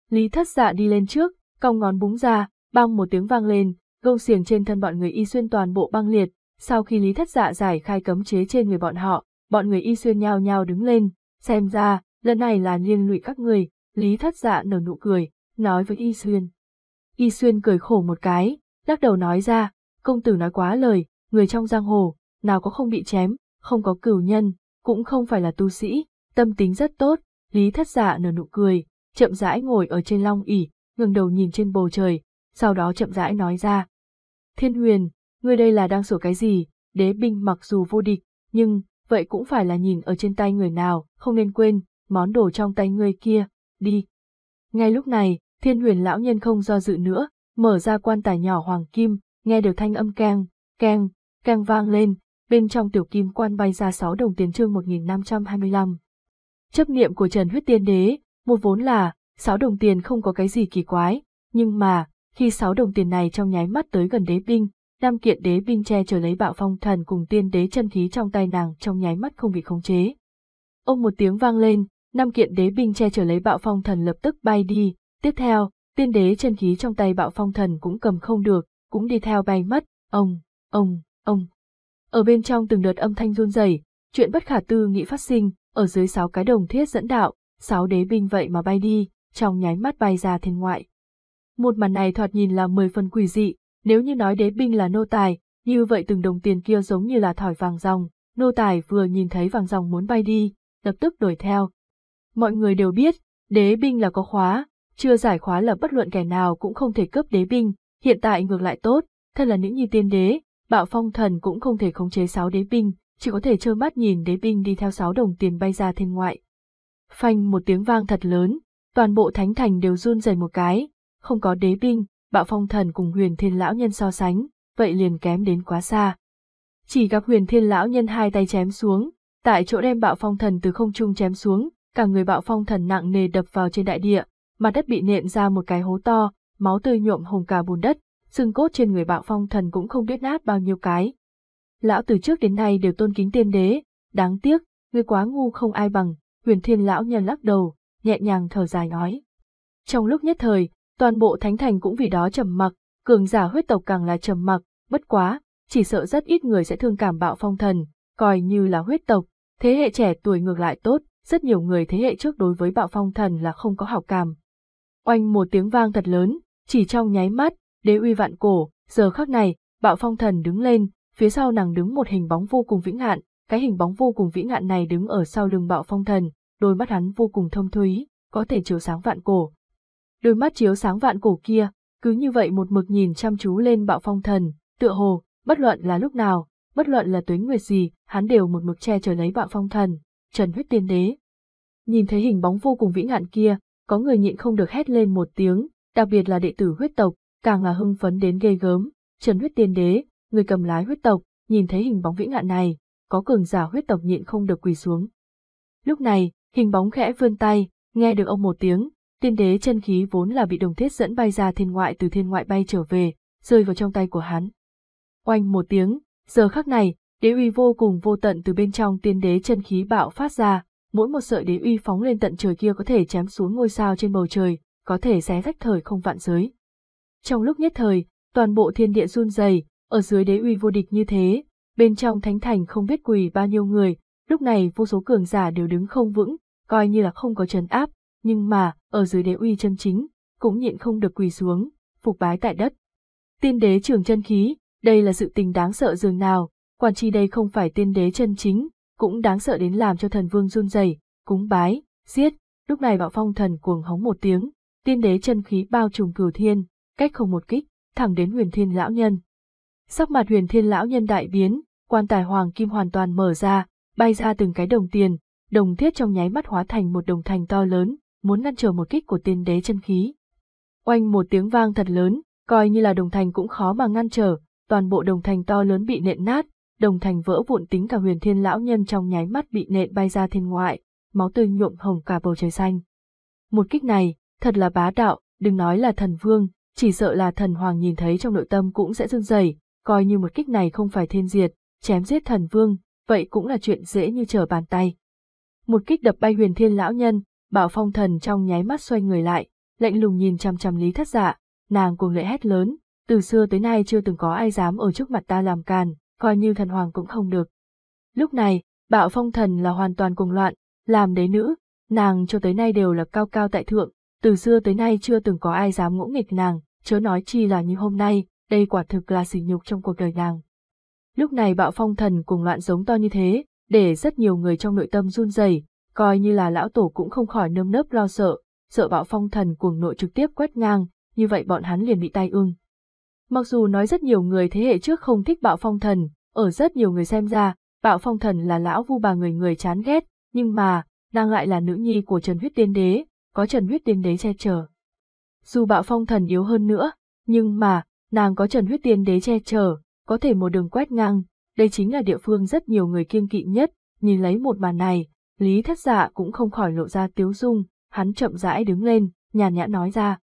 Lý thất dạ đi lên trước, cong ngón búng ra, băng một tiếng vang lên, gông xiềng trên thân bọn người y xuyên toàn bộ băng liệt, sau khi Lý thất dạ giải khai cấm chế trên người bọn họ, bọn người y xuyên nhao nhao đứng lên, xem ra, lần này là liên lụy các người, Lý thất dạ nở nụ cười, nói với Y Xuyên. Y Xuyên cười khổ một cái, lắc đầu nói ra, công tử nói quá lời, người trong giang hồ, nào có không bị chém, không có cửu nhân, cũng không phải là tu sĩ, tâm tính rất tốt, Lý thất dạ nở nụ cười, chậm rãi ngồi ở trên long ỉ, ngừng đầu nhìn trên bầu trời, sau đó chậm rãi nói ra. Thiên huyền, ngươi đây là đang sửa cái gì, đế binh mặc dù vô địch, nhưng, vậy cũng phải là nhìn ở trên tay người nào, không nên quên, món đồ trong tay ngươi kia, đi. Ngay lúc này, thiên huyền lão nhân không do dự nữa, mở ra quan tài nhỏ hoàng kim, nghe được thanh âm keng, keng, keng vang lên, bên trong tiểu kim quan bay ra 6 đồng tiền trương 1525. Chấp niệm của Trần Huyết Tiên Đế, một vốn là, 6 đồng tiền không có cái gì kỳ quái, nhưng mà, khi 6 đồng tiền này trong nháy mắt tới gần đế binh, nam kiện đế binh che chở lấy bạo phong thần cùng tiên đế chân khí trong tay nàng trong nháy mắt không bị khống chế. Ông một tiếng vang lên, năm kiện đế binh che chở lấy bạo phong thần lập tức bay đi, tiếp theo, tiên đế chân khí trong tay bạo phong thần cũng cầm không được, cũng đi theo bay mất, ông, ông, ông. Ở bên trong từng đợt âm thanh run rẩy, chuyện bất khả tư nghị phát sinh, ở dưới sáu cái đồng thiết dẫn đạo, sáu đế binh vậy mà bay đi, trong nháy mắt bay ra thiên ngoại. Một màn này thoạt nhìn là mười phần quỷ dị, nếu như nói đế binh là nô tài, như vậy từng đồng tiền kia giống như là thỏi vàng ròng, nô tài vừa nhìn thấy vàng ròng muốn bay đi, lập tức đuổi theo, Mọi người đều biết, đế binh là có khóa, chưa giải khóa là bất luận kẻ nào cũng không thể cướp đế binh, hiện tại ngược lại tốt, thật là nữ nhi tiên đế, bạo phong thần cũng không thể khống chế sáu đế binh, chỉ có thể trơ mắt nhìn đế binh đi theo sáu đồng tiền bay ra thiên ngoại. Phanh một tiếng vang thật lớn, toàn bộ thánh thành đều run rẩy một cái, không có đế binh, bạo phong thần cùng huyền thiên lão nhân so sánh, vậy liền kém đến quá xa. Chỉ gặp huyền thiên lão nhân hai tay chém xuống, tại chỗ đem bạo phong thần từ không trung chém xuống, cả người bạo phong thần nặng nề đập vào trên đại địa, mặt đất bị nện ra một cái hố to, máu tươi nhuộm hồng cả bùn đất, xương cốt trên người bạo phong thần cũng không biết nát bao nhiêu cái. Lão từ trước đến nay đều tôn kính tiên đế, đáng tiếc, người quá ngu không ai bằng, huyền thiên lão nhân lắc đầu, nhẹ nhàng thở dài nói. Trong lúc nhất thời, toàn bộ thánh thành cũng vì đó trầm mặc, cường giả huyết tộc càng là trầm mặc, bất quá, chỉ sợ rất ít người sẽ thương cảm bạo phong thần, coi như là huyết tộc, thế hệ trẻ tuổi ngược lại tốt, rất nhiều người thế hệ trước đối với bạo phong thần là không có hảo cảm. Oanh một tiếng vang thật lớn, chỉ trong nháy mắt, đế uy vạn cổ, giờ khắc này, bạo phong thần đứng lên, phía sau nàng đứng một hình bóng vô cùng vĩ ngạn, cái hình bóng vô cùng vĩ ngạn này đứng ở sau lưng bạo phong thần, đôi mắt hắn vô cùng thông thúy, có thể chiếu sáng vạn cổ. Đôi mắt chiếu sáng vạn cổ kia, cứ như vậy một mực nhìn chăm chú lên bạo phong thần, tựa hồ, bất luận là lúc nào, bất luận là tuyến nguyệt gì, hắn đều một mực che chở lấy bạo phong thần, trần huyết tiên đế. Nhìn thấy hình bóng vô cùng vĩ ngạn kia, có người nhịn không được hét lên một tiếng, đặc biệt là đệ tử huyết tộc, càng là hưng phấn đến ghê gớm, trần huyết tiên đế, người cầm lái huyết tộc, nhìn thấy hình bóng vĩ ngạn này, có cường giả huyết tộc nhịn không được quỳ xuống. Lúc này, hình bóng khẽ vươn tay, nghe được ông một tiếng, tiên đế chân khí vốn là bị đồng thiết dẫn bay ra thiên ngoại từ thiên ngoại bay trở về, rơi vào trong tay của hắn. Oanh một tiếng, giờ khắc này, Đế uy vô cùng vô tận từ bên trong tiên đế chân khí bạo phát ra, mỗi một sợi đế uy phóng lên tận trời kia có thể chém xuống ngôi sao trên bầu trời, có thể xé rách thời không vạn giới. Trong lúc nhất thời, toàn bộ thiên địa run rẩy, ở dưới đế uy vô địch như thế, bên trong thánh thành không biết quỳ bao nhiêu người, lúc này vô số cường giả đều đứng không vững, coi như là không có trấn áp, nhưng mà, ở dưới đế uy chân chính, cũng nhịn không được quỳ xuống, phục bái tại đất. Tiên đế trường chân khí, đây là sự tình đáng sợ dường nào, quan chi đây không phải tiên đế chân chính, cũng đáng sợ đến làm cho thần vương run rẩy, cúng bái, giết, lúc này bạo phong thần cuồng hống một tiếng, tiên đế chân khí bao trùm cửu thiên, cách không một kích, thẳng đến huyền thiên lão nhân. Sắc mặt huyền thiên lão nhân đại biến, quan tài hoàng kim hoàn toàn mở ra, bay ra từng cái đồng tiền, đồng thiết trong nháy mắt hóa thành một đồng thành to lớn, muốn ngăn trở một kích của tiên đế chân khí. Oanh một tiếng vang thật lớn, coi như là đồng thành cũng khó mà ngăn trở, toàn bộ đồng thành to lớn bị nện nát, đồng thành vỡ vụn tính cả huyền thiên lão nhân trong nháy mắt bị nện bay ra thiên ngoại, máu tươi nhuộm hồng cả bầu trời xanh. Một kích này, thật là bá đạo, đừng nói là thần vương, chỉ sợ là thần hoàng nhìn thấy trong nội tâm cũng sẽ run dày coi như một kích này không phải thiên diệt, chém giết thần vương, vậy cũng là chuyện dễ như trở bàn tay. Một kích đập bay huyền thiên lão nhân, bảo phong thần trong nháy mắt xoay người lại, lạnh lùng nhìn chằm chằm lý thất dạ, nàng cuồng lệ hét lớn, từ xưa tới nay chưa từng có ai dám ở trước mặt ta làm càn, coi như thần hoàng cũng không được. Lúc này, bạo phong thần là hoàn toàn cùng loạn, làm đế nữ, nàng cho tới nay đều là cao cao tại thượng, từ xưa tới nay chưa từng có ai dám ngỗ nghịch nàng, chớ nói chi là như hôm nay, đây quả thực là sỉ nhục trong cuộc đời nàng. Lúc này bạo phong thần cùng loạn giống to như thế, để rất nhiều người trong nội tâm run rẩy, coi như là lão tổ cũng không khỏi nơm nớp lo sợ, sợ bạo phong thần cuồng nội trực tiếp quét ngang, như vậy bọn hắn liền bị tai ương. Mặc dù nói rất nhiều người thế hệ trước không thích bạo phong thần, ở rất nhiều người xem ra, bạo phong thần là lão vu bà người người chán ghét, nhưng mà, nàng lại là nữ nhi của Trần Huyết Tiên Đế, có Trần Huyết Tiên Đế che chở. Dù bạo phong thần yếu hơn nữa, nhưng mà, nàng có Trần Huyết Tiên Đế che chở, có thể một đường quét ngang, đây chính là địa phương rất nhiều người kiêng kỵ nhất, nhìn lấy một màn này, Lý Thất Dạ cũng không khỏi lộ ra tiếu dung, hắn chậm rãi đứng lên, nhàn nhã nói ra.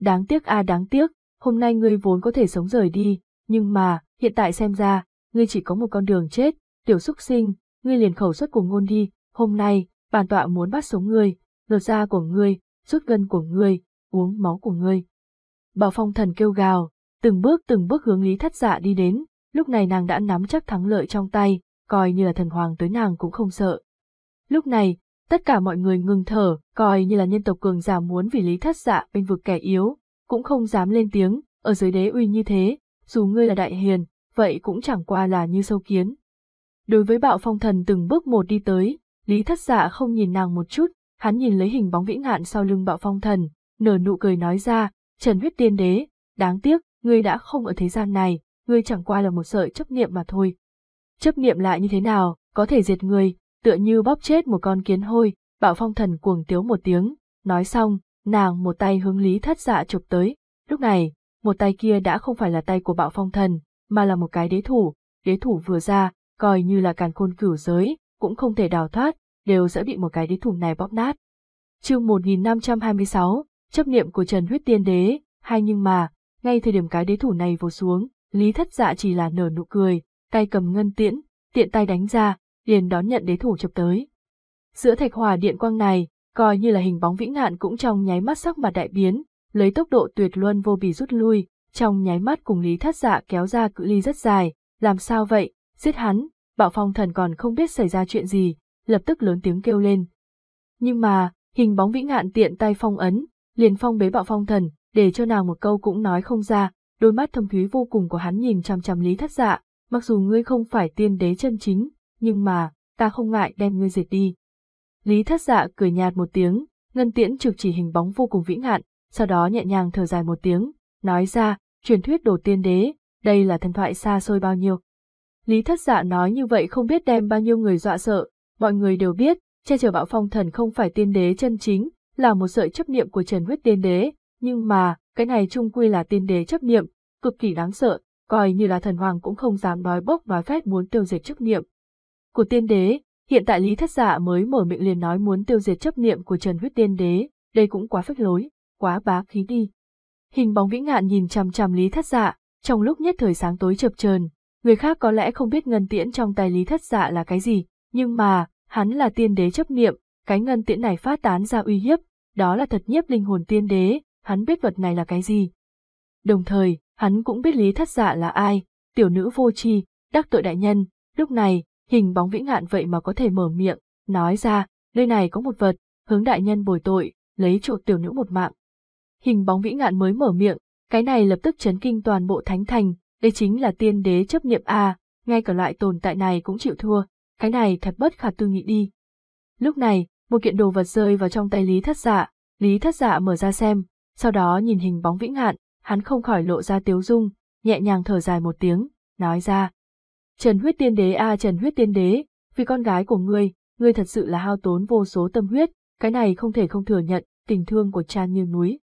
Đáng tiếc a đáng tiếc, hôm nay ngươi vốn có thể sống rời đi, nhưng mà, hiện tại xem ra, ngươi chỉ có một con đường chết, tiểu xúc sinh, ngươi liền khẩu xuất của ngôn đi, hôm nay, bản tọa muốn bắt sống ngươi, lột da của ngươi, rút gân của ngươi, uống máu của ngươi. Bảo phong thần kêu gào, từng bước từng bước hướng lý thất dạ đi đến, lúc này nàng đã nắm chắc thắng lợi trong tay, coi như là thần hoàng tới nàng cũng không sợ. Lúc này, tất cả mọi người ngừng thở, coi như là nhân tộc cường giả muốn vì lý thất dạ bên vực kẻ yếu, cũng không dám lên tiếng, ở dưới đế uy như thế, dù ngươi là đại hiền, vậy cũng chẳng qua là như sâu kiến. Đối với bạo phong thần từng bước một đi tới, Lý Thất Dạ không nhìn nàng một chút, hắn nhìn lấy hình bóng vĩ ngạn sau lưng bạo phong thần, nở nụ cười nói ra, Trần huyết tiên đế, đáng tiếc, ngươi đã không ở thế gian này, ngươi chẳng qua là một sợi chấp niệm mà thôi. Chấp niệm lại như thế nào, có thể diệt người, tựa như bóp chết một con kiến hôi, bạo phong thần cuồng tiếu một tiếng, nói xong, nàng một tay hướng lý thất dạ chụp tới, lúc này, một tay kia đã không phải là tay của bạo phong thần, mà là một cái đế thủ, đế thủ vừa ra, coi như là càn khôn cửu giới, cũng không thể đào thoát, đều sẽ bị một cái đế thủ này bóp nát. Chương một nghìn năm trăm hai mươi sáu, chấp niệm của Trần Huyết Tiên Đế, hay nhưng mà, ngay thời điểm cái đế thủ này vồ xuống, Lý Thất Dạ chỉ là nở nụ cười, tay cầm ngân tiễn, tiện tay đánh ra, liền đón nhận đế thủ chụp tới. Giữa thạch hỏa điện quang này, coi như là hình bóng vĩnh hạn cũng trong nháy mắt sắc mặt đại biến, lấy tốc độ tuyệt luân vô bì rút lui, trong nháy mắt cùng Lý Thất Dạ kéo ra cự ly rất dài, làm sao vậy, giết hắn, Bạo Phong Thần còn không biết xảy ra chuyện gì, lập tức lớn tiếng kêu lên. Nhưng mà, hình bóng vĩnh hạn tiện tay phong ấn, liền phong bế Bạo Phong Thần, để cho nàng một câu cũng nói không ra, đôi mắt thâm thúy vô cùng của hắn nhìn chằm chằm Lý Thất Dạ, mặc dù ngươi không phải tiên đế chân chính, nhưng mà, ta không ngại đem ngươi diệt đi. Lý thất dạ cười nhạt một tiếng, ngân tiễn trực chỉ hình bóng vô cùng vĩ ngạn, sau đó nhẹ nhàng thở dài một tiếng, nói ra, truyền thuyết đồ tiên đế, đây là thần thoại xa xôi bao nhiêu. Lý thất dạ nói như vậy không biết đem bao nhiêu người dọa sợ, mọi người đều biết, che chở bạo phong thần không phải tiên đế chân chính, là một sợi chấp niệm của trần huyết tiên đế, nhưng mà, cái này trung quy là tiên đế chấp niệm, cực kỳ đáng sợ, coi như là thần hoàng cũng không dám nói bốc nói phép muốn tiêu diệt chấp niệm. Của tiên đế, Hiện tại Lý Thất Dạ mới mở miệng liền nói muốn tiêu diệt chấp niệm của Trần Huyết Tiên Đế, đây cũng quá phách lối, quá bá khí đi. Hình bóng vĩ ngạn nhìn chằm chằm Lý Thất Dạ, trong lúc nhất thời sáng tối chập chờn, người khác có lẽ không biết ngân tiễn trong tay Lý Thất Dạ là cái gì, nhưng mà, hắn là tiên đế chấp niệm, cái ngân tiễn này phát tán ra uy hiếp, đó là thật nhiếp linh hồn tiên đế, hắn biết vật này là cái gì. Đồng thời, hắn cũng biết Lý Thất Dạ là ai, tiểu nữ vô tri, đắc tội đại nhân, lúc này, hình bóng vĩ ngạn vậy mà có thể mở miệng, nói ra, nơi này có một vật, hướng đại nhân bồi tội, lấy trụ tiểu nữ một mạng. Hình bóng vĩ ngạn mới mở miệng, cái này lập tức chấn kinh toàn bộ thánh thành, đây chính là tiên đế chấp niệm A, ngay cả loại tồn tại này cũng chịu thua, cái này thật bất khả tư nghị đi. Lúc này, một kiện đồ vật rơi vào trong tay Lý Thất Dạ, Lý Thất Dạ mở ra xem, sau đó nhìn hình bóng vĩnh hạn, hắn không khỏi lộ ra tiếu dung, nhẹ nhàng thở dài một tiếng, nói ra, Trần huyết tiên đế a à, Trần huyết tiên đế, vì con gái của ngươi, ngươi thật sự là hao tốn vô số tâm huyết, cái này không thể không thừa nhận, tình thương của cha như núi.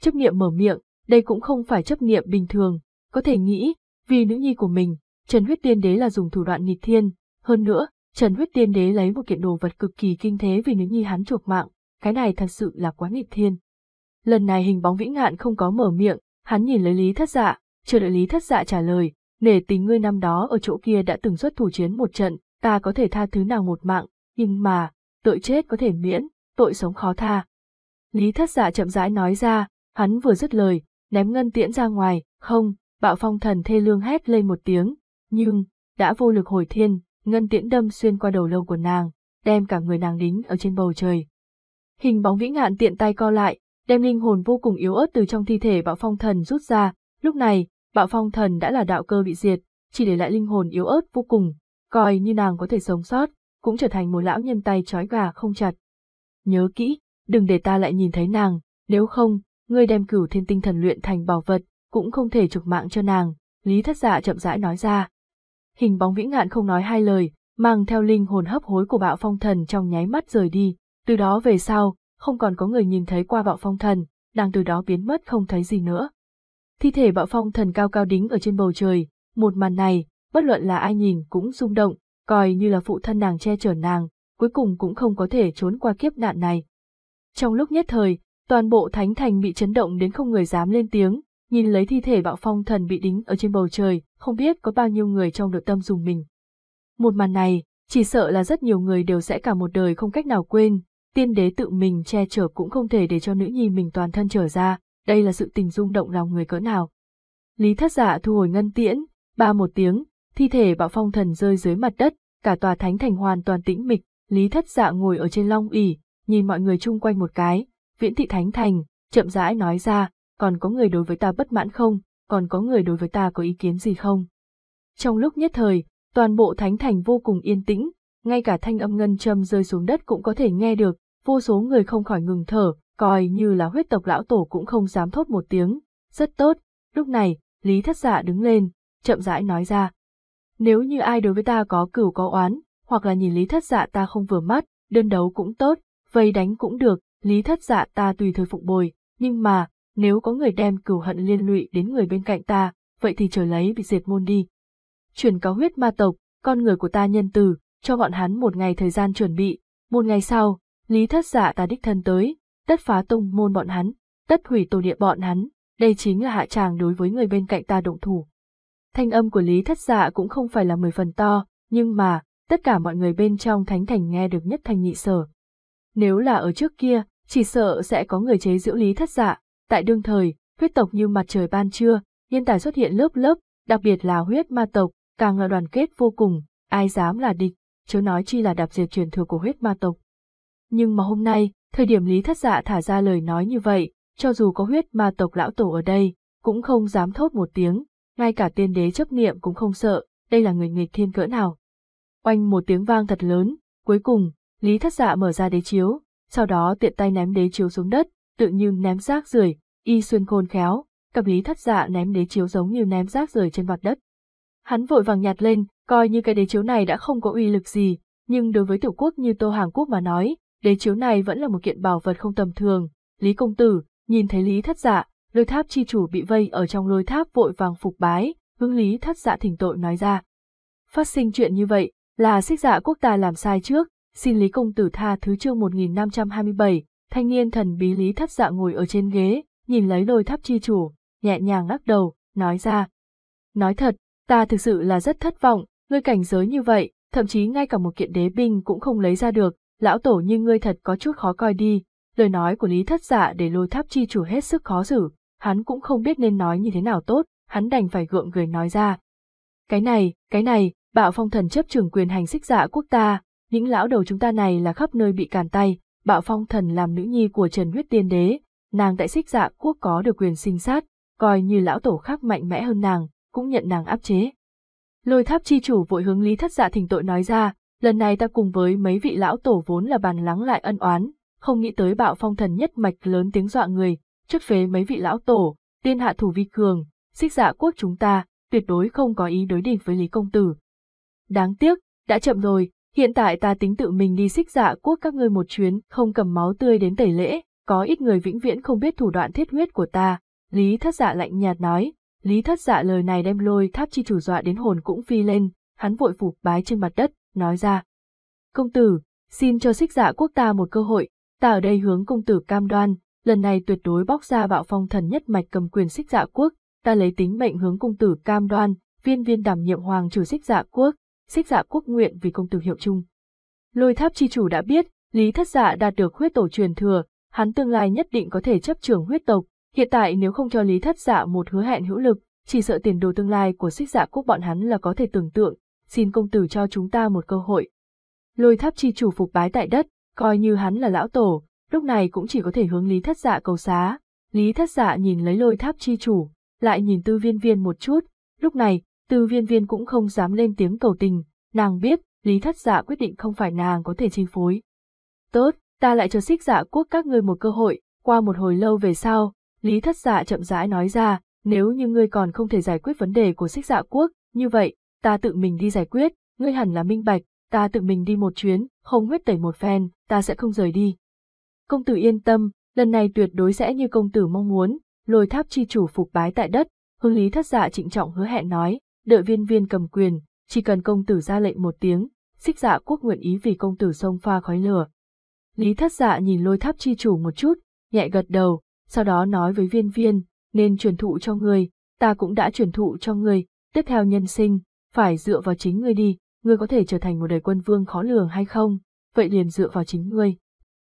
Chấp niệm mở miệng, đây cũng không phải chấp niệm bình thường, có thể nghĩ, vì nữ nhi của mình, Trần huyết tiên đế là dùng thủ đoạn nghịch thiên, hơn nữa, Trần huyết tiên đế lấy một kiện đồ vật cực kỳ kinh thế vì nữ nhi hắn chuộc mạng, cái này thật sự là quá nghịch thiên. Lần này hình bóng vĩ ngạn không có mở miệng, hắn nhìn lấy lý thất dạ, chờ đợi lý thất dạ trả lời, nể tình ngươi năm đó ở chỗ kia đã từng xuất thủ chiến một trận, ta có thể tha thứ nào một mạng, nhưng mà, tội chết có thể miễn, tội sống khó tha. Lý thất giả dạ chậm rãi nói ra, hắn vừa dứt lời, ném ngân tiễn ra ngoài, không, bạo phong thần thê lương hét lên một tiếng, nhưng, đã vô lực hồi thiên, ngân tiễn đâm xuyên qua đầu lâu của nàng, đem cả người nàng đính ở trên bầu trời. Hình bóng vĩ ngạn tiện tay co lại, đem linh hồn vô cùng yếu ớt từ trong thi thể bạo phong thần rút ra, lúc này, Bạo phong thần đã là đạo cơ bị diệt, chỉ để lại linh hồn yếu ớt vô cùng, coi như nàng có thể sống sót, cũng trở thành một lão nhân tay trói gà không chặt. Nhớ kỹ, đừng để ta lại nhìn thấy nàng, nếu không, ngươi đem cửu thiên tinh thần luyện thành bảo vật, cũng không thể trục mạng cho nàng, Lý Thất Dạ chậm rãi nói ra. Hình bóng vĩ ngạn không nói hai lời, mang theo linh hồn hấp hối của bạo phong thần trong nháy mắt rời đi, từ đó về sau, không còn có người nhìn thấy qua bạo phong thần, nàng từ đó biến mất không thấy gì nữa thi thể bạo phong thần cao cao đính ở trên bầu trời, một màn này, bất luận là ai nhìn cũng rung động, coi như là phụ thân nàng che chở nàng, cuối cùng cũng không có thể trốn qua kiếp nạn này. Trong lúc nhất thời, toàn bộ thánh thành bị chấn động đến không người dám lên tiếng, nhìn lấy thi thể bạo phong thần bị đính ở trên bầu trời, không biết có bao nhiêu người trong nội tâm dùng mình. Một màn này, chỉ sợ là rất nhiều người đều sẽ cả một đời không cách nào quên, tiên đế tự mình che chở cũng không thể để cho nữ nhi mình toàn thân trở ra, đây là sự tình rung động lòng người cỡ nào. Lý thất giả thu hồi ngân tiễn, ba một tiếng, thi thể bạo phong thần rơi dưới mặt đất, cả tòa thánh thành hoàn toàn tĩnh mịch, Lý thất giả ngồi ở trên long ủy, nhìn mọi người chung quanh một cái, viễn thị thánh thành, chậm rãi nói ra, còn có người đối với ta bất mãn không, còn có người đối với ta có ý kiến gì không. Trong lúc nhất thời, toàn bộ thánh thành vô cùng yên tĩnh, ngay cả thanh âm ngân châm rơi xuống đất cũng có thể nghe được, vô số người không khỏi ngừng thở, coi như là huyết tộc lão tổ cũng không dám thốt một tiếng, rất tốt, lúc này, Lý Thất Dạ đứng lên, chậm rãi nói ra. Nếu như ai đối với ta có cửu có oán, hoặc là nhìn Lý Thất Dạ ta không vừa mắt, đơn đấu cũng tốt, vây đánh cũng được, Lý Thất Dạ ta tùy thời phục bồi, nhưng mà, nếu có người đem cửu hận liên lụy đến người bên cạnh ta, vậy thì trời lấy bị diệt môn đi. Chuyển cáo huyết ma tộc, con người của ta nhân từ, cho bọn hắn một ngày thời gian chuẩn bị, một ngày sau, Lý Thất Dạ ta đích thân tới, tất phá tung môn bọn hắn, tất hủy tổ địa bọn hắn, đây chính là hạ tràng đối với người bên cạnh ta động thủ. Thanh âm của Lý Thất Dạ cũng không phải là mười phần to, nhưng mà, tất cả mọi người bên trong thánh thành nghe được nhất thanh nhị sở. Nếu là ở trước kia, chỉ sợ sẽ có người chế giễu Lý Thất Dạ, tại đương thời, huyết tộc như mặt trời ban trưa, nhân tài xuất hiện lớp lớp, đặc biệt là huyết ma tộc, càng là đoàn kết vô cùng, ai dám là địch, chớ nói chi là đạp diệt truyền thừa của huyết ma tộc. Nhưng mà hôm nay, Thời điểm Lý Thất Dạ thả ra lời nói như vậy, cho dù có huyết ma tộc lão tổ ở đây, cũng không dám thốt một tiếng, ngay cả tiên đế chấp niệm cũng không sợ, đây là người nghịch thiên cỡ nào. Oanh một tiếng vang thật lớn, cuối cùng, Lý Thất Dạ mở ra đế chiếu, sau đó tiện tay ném đế chiếu xuống đất, tự như ném rác rưởi, y xuyên khôn khéo, cặp Lý Thất Dạ ném đế chiếu giống như ném rác rưởi trên mặt đất. Hắn vội vàng nhặt lên, coi như cái đế chiếu này đã không có uy lực gì, nhưng đối với tiểu quốc như Tô Hàng Quốc mà nói, đế chiếu này vẫn là một kiện bảo vật không tầm thường. Lý công tử, nhìn thấy Lý thất dạ, lôi tháp chi chủ bị vây ở trong lôi tháp vội vàng phục bái, hướng Lý thất dạ thỉnh tội nói ra. Phát sinh chuyện như vậy, là xích dạ quốc ta làm sai trước, xin Lý công tử tha thứ chương 1527, thanh niên thần bí Lý thất dạ ngồi ở trên ghế, nhìn lấy lôi tháp chi chủ, nhẹ nhàng lắc đầu, nói ra. Nói thật, ta thực sự là rất thất vọng, ngươi cảnh giới như vậy, thậm chí ngay cả một kiện đế binh cũng không lấy ra được, lão tổ như ngươi thật có chút khó coi đi, lời nói của Lý Thất Dạ để lôi tháp chi chủ hết sức khó xử, hắn cũng không biết nên nói như thế nào tốt, hắn đành phải gượng người nói ra. Cái này, cái này, bạo phong thần chấp trưởng quyền hành xích dạ quốc ta, những lão đầu chúng ta này là khắp nơi bị càn tay, bạo phong thần làm nữ nhi của Trần Huyết Tiên Đế, nàng tại xích dạ quốc có được quyền sinh sát, coi như lão tổ khác mạnh mẽ hơn nàng, cũng nhận nàng áp chế. Lôi tháp chi chủ vội hướng Lý Thất Dạ thỉnh tội nói ra, Lần này ta cùng với mấy vị lão tổ vốn là bàn lắng lại ân oán, không nghĩ tới bạo phong thần nhất mạch lớn tiếng dọa người, trước phế mấy vị lão tổ, tiên hạ thủ vi cường, xích dạ quốc chúng ta, tuyệt đối không có ý đối địch với Lý Công Tử. Đáng tiếc, đã chậm rồi, hiện tại ta tính tự mình đi xích dạ quốc các ngươi một chuyến, không cầm máu tươi đến tẩy lễ, có ít người vĩnh viễn không biết thủ đoạn thiết huyết của ta, Lý Thất Dạ lạnh nhạt nói, Lý Thất Dạ lời này đem lôi tháp chi chủ dọa đến hồn cũng phi lên, hắn vội phục bái trên mặt đất, nói ra. Công tử, xin cho xích dạ quốc ta một cơ hội, ta ở đây hướng công tử cam đoan, lần này tuyệt đối bóc ra bạo phong thần nhất mạch cầm quyền xích dạ quốc, ta lấy tính mệnh hướng công tử cam đoan, viên viên đảm nhiệm hoàng trừ xích dạ quốc, xích dạ quốc nguyện vì công tử hiệu chung. Lôi tháp chi chủ đã biết, Lý Thất Dạ đạt được huyết tổ truyền thừa, hắn tương lai nhất định có thể chấp trường huyết tộc, hiện tại nếu không cho Lý Thất Dạ một hứa hẹn hữu lực, chỉ sợ tiền đồ tương lai của xích dạ quốc bọn hắn là có thể tưởng tượng, xin công tử cho chúng ta một cơ hội. Lôi tháp chi chủ phục bái tại đất, coi như hắn là lão tổ, lúc này cũng chỉ có thể hướng Lý Thất Dạ cầu xá. Lý Thất Dạ nhìn lấy lôi tháp chi chủ, lại nhìn tư viên viên một chút, lúc này, tư viên viên cũng không dám lên tiếng cầu tình, nàng biết, Lý Thất Dạ quyết định không phải nàng có thể chi phối. Tốt, ta lại cho xích dạ quốc các ngươi một cơ hội, qua một hồi lâu về sau, Lý Thất Dạ chậm rãi nói ra, nếu như ngươi còn không thể giải quyết vấn đề của xích dạ quốc, như vậy, ta tự mình đi giải quyết, ngươi hẳn là minh bạch, ta tự mình đi một chuyến, không huyết tẩy một phen, ta sẽ không rời đi. Công tử yên tâm, lần này tuyệt đối sẽ như công tử mong muốn, lôi tháp chi chủ phục bái tại đất, hương lý thất dạ trịnh trọng hứa hẹn nói, đợi viên viên cầm quyền, chỉ cần công tử ra lệnh một tiếng, xích dạ quốc nguyện ý vì công tử sông pha khói lửa. Lý thất dạ nhìn lôi tháp chi chủ một chút, nhẹ gật đầu, sau đó nói với viên viên, nên truyền thụ cho người, ta cũng đã truyền thụ cho người, tiếp theo nhân sinh, phải dựa vào chính ngươi đi, ngươi có thể trở thành một đời quân vương khó lường hay không, vậy liền dựa vào chính ngươi.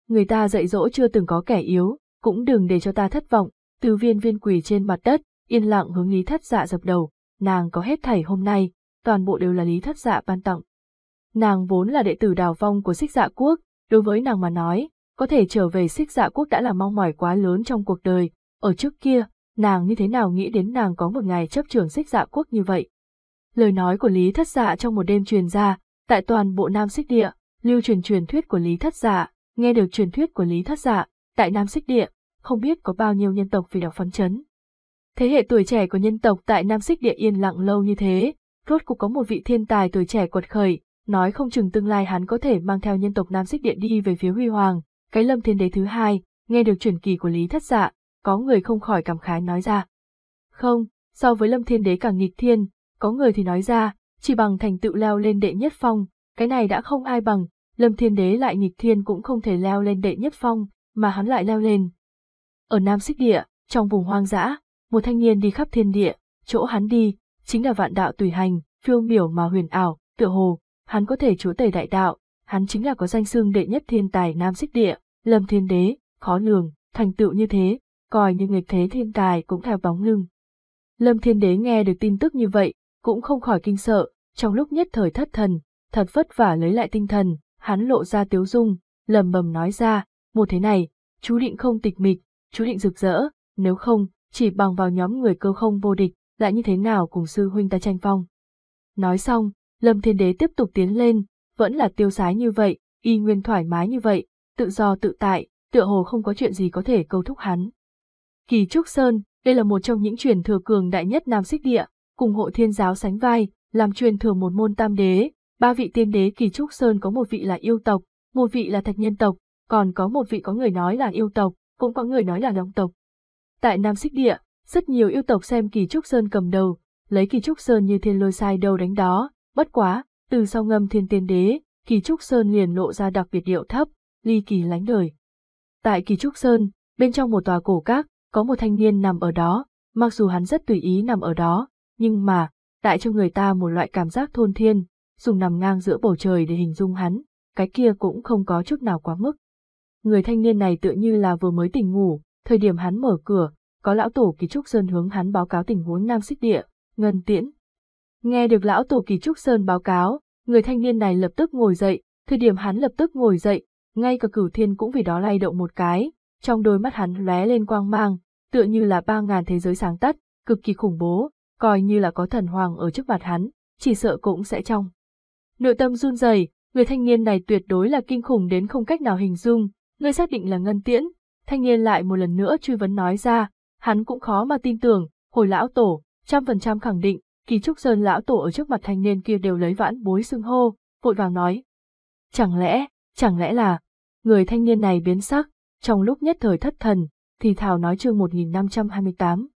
Người ta dạy dỗ chưa từng có kẻ yếu, cũng đừng để cho ta thất vọng, từ viên viên quỳ trên mặt đất, yên lặng hướng lý thất dạ dập đầu, nàng có hết thảy hôm nay, toàn bộ đều là lý thất dạ ban tặng. Nàng vốn là đệ tử đào vong của xích dạ quốc, đối với nàng mà nói, có thể trở về xích dạ quốc đã là mong mỏi quá lớn trong cuộc đời, ở trước kia, nàng như thế nào nghĩ đến nàng có một ngày chấp trường xích dạ quốc như vậy lời nói của Lý Thất Dạ trong một đêm truyền ra, tại toàn bộ Nam Xích Địa, lưu truyền truyền thuyết của Lý Thất Dạ, nghe được truyền thuyết của Lý Thất Dạ, tại Nam Xích Địa, không biết có bao nhiêu nhân tộc vì đó phấn chấn. Thế hệ tuổi trẻ của nhân tộc tại Nam Xích Địa yên lặng lâu như thế, rốt cuộc có một vị thiên tài tuổi trẻ quật khởi, nói không chừng tương lai hắn có thể mang theo nhân tộc Nam Xích Địa đi về phía Huy Hoàng, cái lâm thiên đế thứ hai, nghe được truyền kỳ của Lý Thất Dạ, có người không khỏi cảm khái nói ra. Không, so với lâm thiên đế càng nghịch thiên, có người thì nói ra, chỉ bằng thành tựu leo lên đệ nhất phong, cái này đã không ai bằng, Lâm Thiên Đế lại nghịch thiên cũng không thể leo lên đệ nhất phong, mà hắn lại leo lên. Ở Nam Xích Địa, trong vùng hoang dã, một thanh niên đi khắp thiên địa, chỗ hắn đi, chính là vạn đạo tùy hành, phiêu miểu mà huyền ảo, tựa hồ, hắn có thể chúa tể đại đạo, hắn chính là có danh xưng đệ nhất thiên tài Nam Xích Địa, Lâm Thiên Đế, khó lường, thành tựu như thế, coi như nghịch thế thiên tài cũng theo bóng lưng. Lâm Thiên Đế nghe được tin tức như vậy, cũng không khỏi kinh sợ, trong lúc nhất thời thất thần, thật vất vả lấy lại tinh thần, hắn lộ ra tiếu dung, lầm bầm nói ra, một thế này, chú định không tịch mịch, chú định rực rỡ, nếu không, chỉ bằng vào nhóm người cơ không vô địch, lại như thế nào cùng sư huynh ta tranh phong. Nói xong, Lâm Thiên Đế tiếp tục tiến lên, vẫn là tiêu sái như vậy, y nguyên thoải mái như vậy, tự do tự tại, tựa hồ không có chuyện gì có thể câu thúc hắn. Kỳ Trúc Sơn, đây là một trong những truyền thừa cường đại nhất Nam Xích Địa, cùng hộ thiên giáo sánh vai, làm truyền thừa một môn tam đế, ba vị tiên đế kỳ trúc sơn có một vị là yêu tộc, một vị là thạch nhân tộc, còn có một vị có người nói là yêu tộc, cũng có người nói là long tộc. Tại Nam Xích Địa, rất nhiều yêu tộc xem kỳ trúc sơn cầm đầu, lấy kỳ trúc sơn như thiên lôi sai đầu đánh đó, bất quá, từ sau ngâm thiên tiên đế, kỳ trúc sơn liền lộ ra đặc biệt điệu thấp, ly kỳ lánh đời. Tại kỳ trúc sơn, bên trong một tòa cổ các, có một thanh niên nằm ở đó, mặc dù hắn rất tùy ý nằm ở đó, nhưng mà, tại cho người ta một loại cảm giác thôn thiên, dùng nằm ngang giữa bầu trời để hình dung hắn, cái kia cũng không có chút nào quá mức. Người thanh niên này tựa như là vừa mới tỉnh ngủ, thời điểm hắn mở cửa, có lão tổ kỳ trúc sơn hướng hắn báo cáo tình huống nam xích địa, ngân tiễn. Nghe được lão tổ kỳ trúc sơn báo cáo, người thanh niên này lập tức ngồi dậy, thời điểm hắn lập tức ngồi dậy, ngay cả cửu thiên cũng vì đó lay động một cái, trong đôi mắt hắn lóe lên quang mang, tựa như là ba ngàn thế giới sáng tắt, cực kỳ khủng bố, coi như là có thần hoàng ở trước mặt hắn, chỉ sợ cũng sẽ trong. Nội tâm run rẩy, người thanh niên này tuyệt đối là kinh khủng đến không cách nào hình dung, người xác định là ngân tiễn, thanh niên lại một lần nữa truy vấn nói ra, hắn cũng khó mà tin tưởng, hồi lão tổ, trăm phần trăm khẳng định, kỳ trúc sơn lão tổ ở trước mặt thanh niên kia đều lấy vãn bối xưng hô, vội vàng nói. Chẳng lẽ, chẳng lẽ là, người thanh niên này biến sắc, trong lúc nhất thời thất thần, thì thảo nói chương 1528.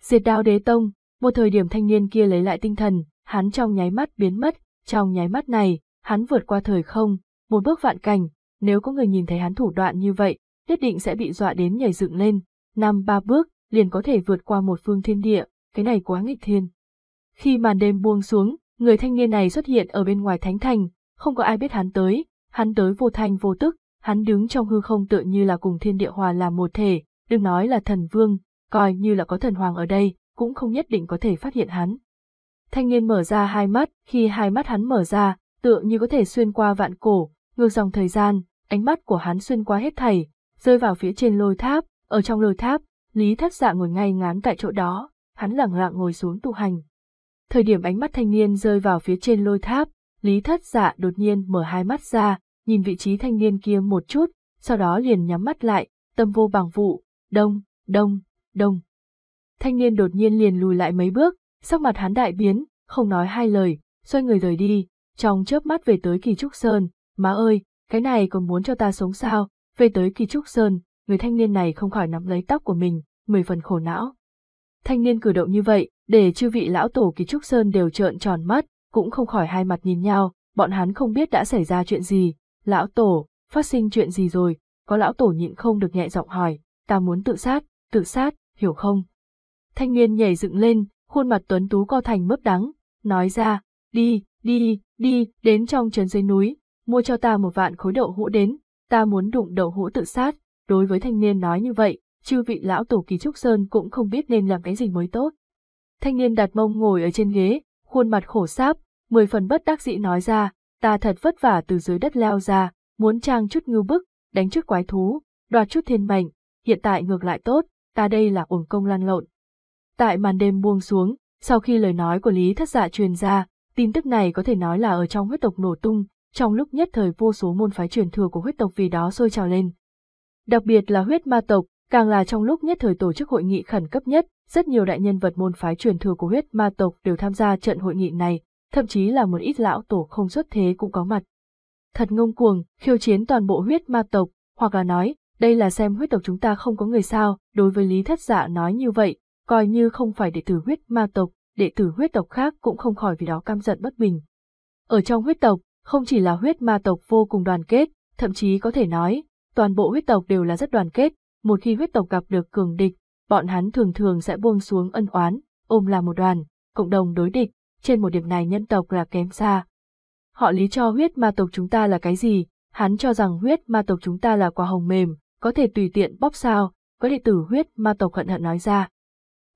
Diệt đạo đế tông, một thời điểm thanh niên kia lấy lại tinh thần, hắn trong nháy mắt biến mất, trong nháy mắt này, hắn vượt qua thời không, một bước vạn cảnh, nếu có người nhìn thấy hắn thủ đoạn như vậy, nhất định sẽ bị dọa đến nhảy dựng lên, năm ba bước, liền có thể vượt qua một phương thiên địa, cái này quá nghịch thiên. Khi màn đêm buông xuống, người thanh niên này xuất hiện ở bên ngoài thánh thành, không có ai biết hắn tới, hắn tới vô thanh vô tức, hắn đứng trong hư không tựa như là cùng thiên địa hòa làm một thể, đừng nói là thần vương, coi như là có thần hoàng ở đây, cũng không nhất định có thể phát hiện hắn. Thanh niên mở ra hai mắt, khi hai mắt hắn mở ra, tựa như có thể xuyên qua vạn cổ, ngược dòng thời gian, ánh mắt của hắn xuyên qua hết thảy, rơi vào phía trên lôi tháp, ở trong lôi tháp, Lý Thất Dạ ngồi ngay ngán tại chỗ đó, hắn lặng lặng ngồi xuống tu hành. Thời điểm ánh mắt thanh niên rơi vào phía trên lôi tháp, Lý Thất Dạ đột nhiên mở hai mắt ra, nhìn vị trí thanh niên kia một chút, sau đó liền nhắm mắt lại, tâm vô bằng vụ, đông, đông, đông thanh niên đột nhiên liền lùi lại mấy bước, sắc mặt hắn đại biến, không nói hai lời, xoay người rời đi, trong chớp mắt về tới Kỳ Trúc Sơn, má ơi, cái này còn muốn cho ta sống sao, về tới Kỳ Trúc Sơn, người thanh niên này không khỏi nắm lấy tóc của mình, mười phần khổ não. Thanh niên cử động như vậy, để chư vị lão tổ Kỳ Trúc Sơn đều trợn tròn mắt, cũng không khỏi hai mặt nhìn nhau, bọn hắn không biết đã xảy ra chuyện gì, lão tổ, phát sinh chuyện gì rồi, có lão tổ nhịn không được nhẹ giọng hỏi, ta muốn tự sát, tự sát, hiểu không? thanh niên nhảy dựng lên, khuôn mặt tuấn tú co thành mướp đắng, nói ra, đi, đi, đi, đến trong trấn dưới núi, mua cho ta một vạn khối đậu hũ đến, ta muốn đụng đậu hũ tự sát, đối với thanh niên nói như vậy, chư vị lão tổ Kỳ trúc sơn cũng không biết nên làm cái gì mới tốt. Thanh niên đặt mông ngồi ở trên ghế, khuôn mặt khổ sáp, mười phần bất đắc dĩ nói ra, ta thật vất vả từ dưới đất leo ra, muốn trang chút ngưu bức, đánh chút quái thú, đoạt chút thiên mệnh, hiện tại ngược lại tốt, ta đây là uổng công lan lộn. Tại màn đêm buông xuống, sau khi lời nói của Lý Thất Dạ truyền ra, tin tức này có thể nói là ở trong huyết tộc nổ tung, trong lúc nhất thời vô số môn phái truyền thừa của huyết tộc vì đó sôi trào lên. Đặc biệt là huyết ma tộc, càng là trong lúc nhất thời tổ chức hội nghị khẩn cấp nhất, rất nhiều đại nhân vật môn phái truyền thừa của huyết ma tộc đều tham gia trận hội nghị này, thậm chí là một ít lão tổ không xuất thế cũng có mặt. Thật ngông cuồng, khiêu chiến toàn bộ huyết ma tộc, hoặc là nói, đây là xem huyết tộc chúng ta không có người sao, đối với Lý Thất Dạ nói như vậy, coi như không phải đệ tử huyết ma tộc, đệ tử huyết tộc khác cũng không khỏi vì đó cam giận bất bình. Ở trong huyết tộc, không chỉ là huyết ma tộc vô cùng đoàn kết, thậm chí có thể nói, toàn bộ huyết tộc đều là rất đoàn kết, một khi huyết tộc gặp được cường địch, bọn hắn thường thường sẽ buông xuống ân oán, ôm là một đoàn, cộng đồng đối địch, trên một điểm này nhân tộc là kém xa. Họ lý cho huyết ma tộc chúng ta là cái gì, hắn cho rằng huyết ma tộc chúng ta là quả hồng mềm, có thể tùy tiện bóp sao, có đệ tử huyết ma tộc hận hận nói ra,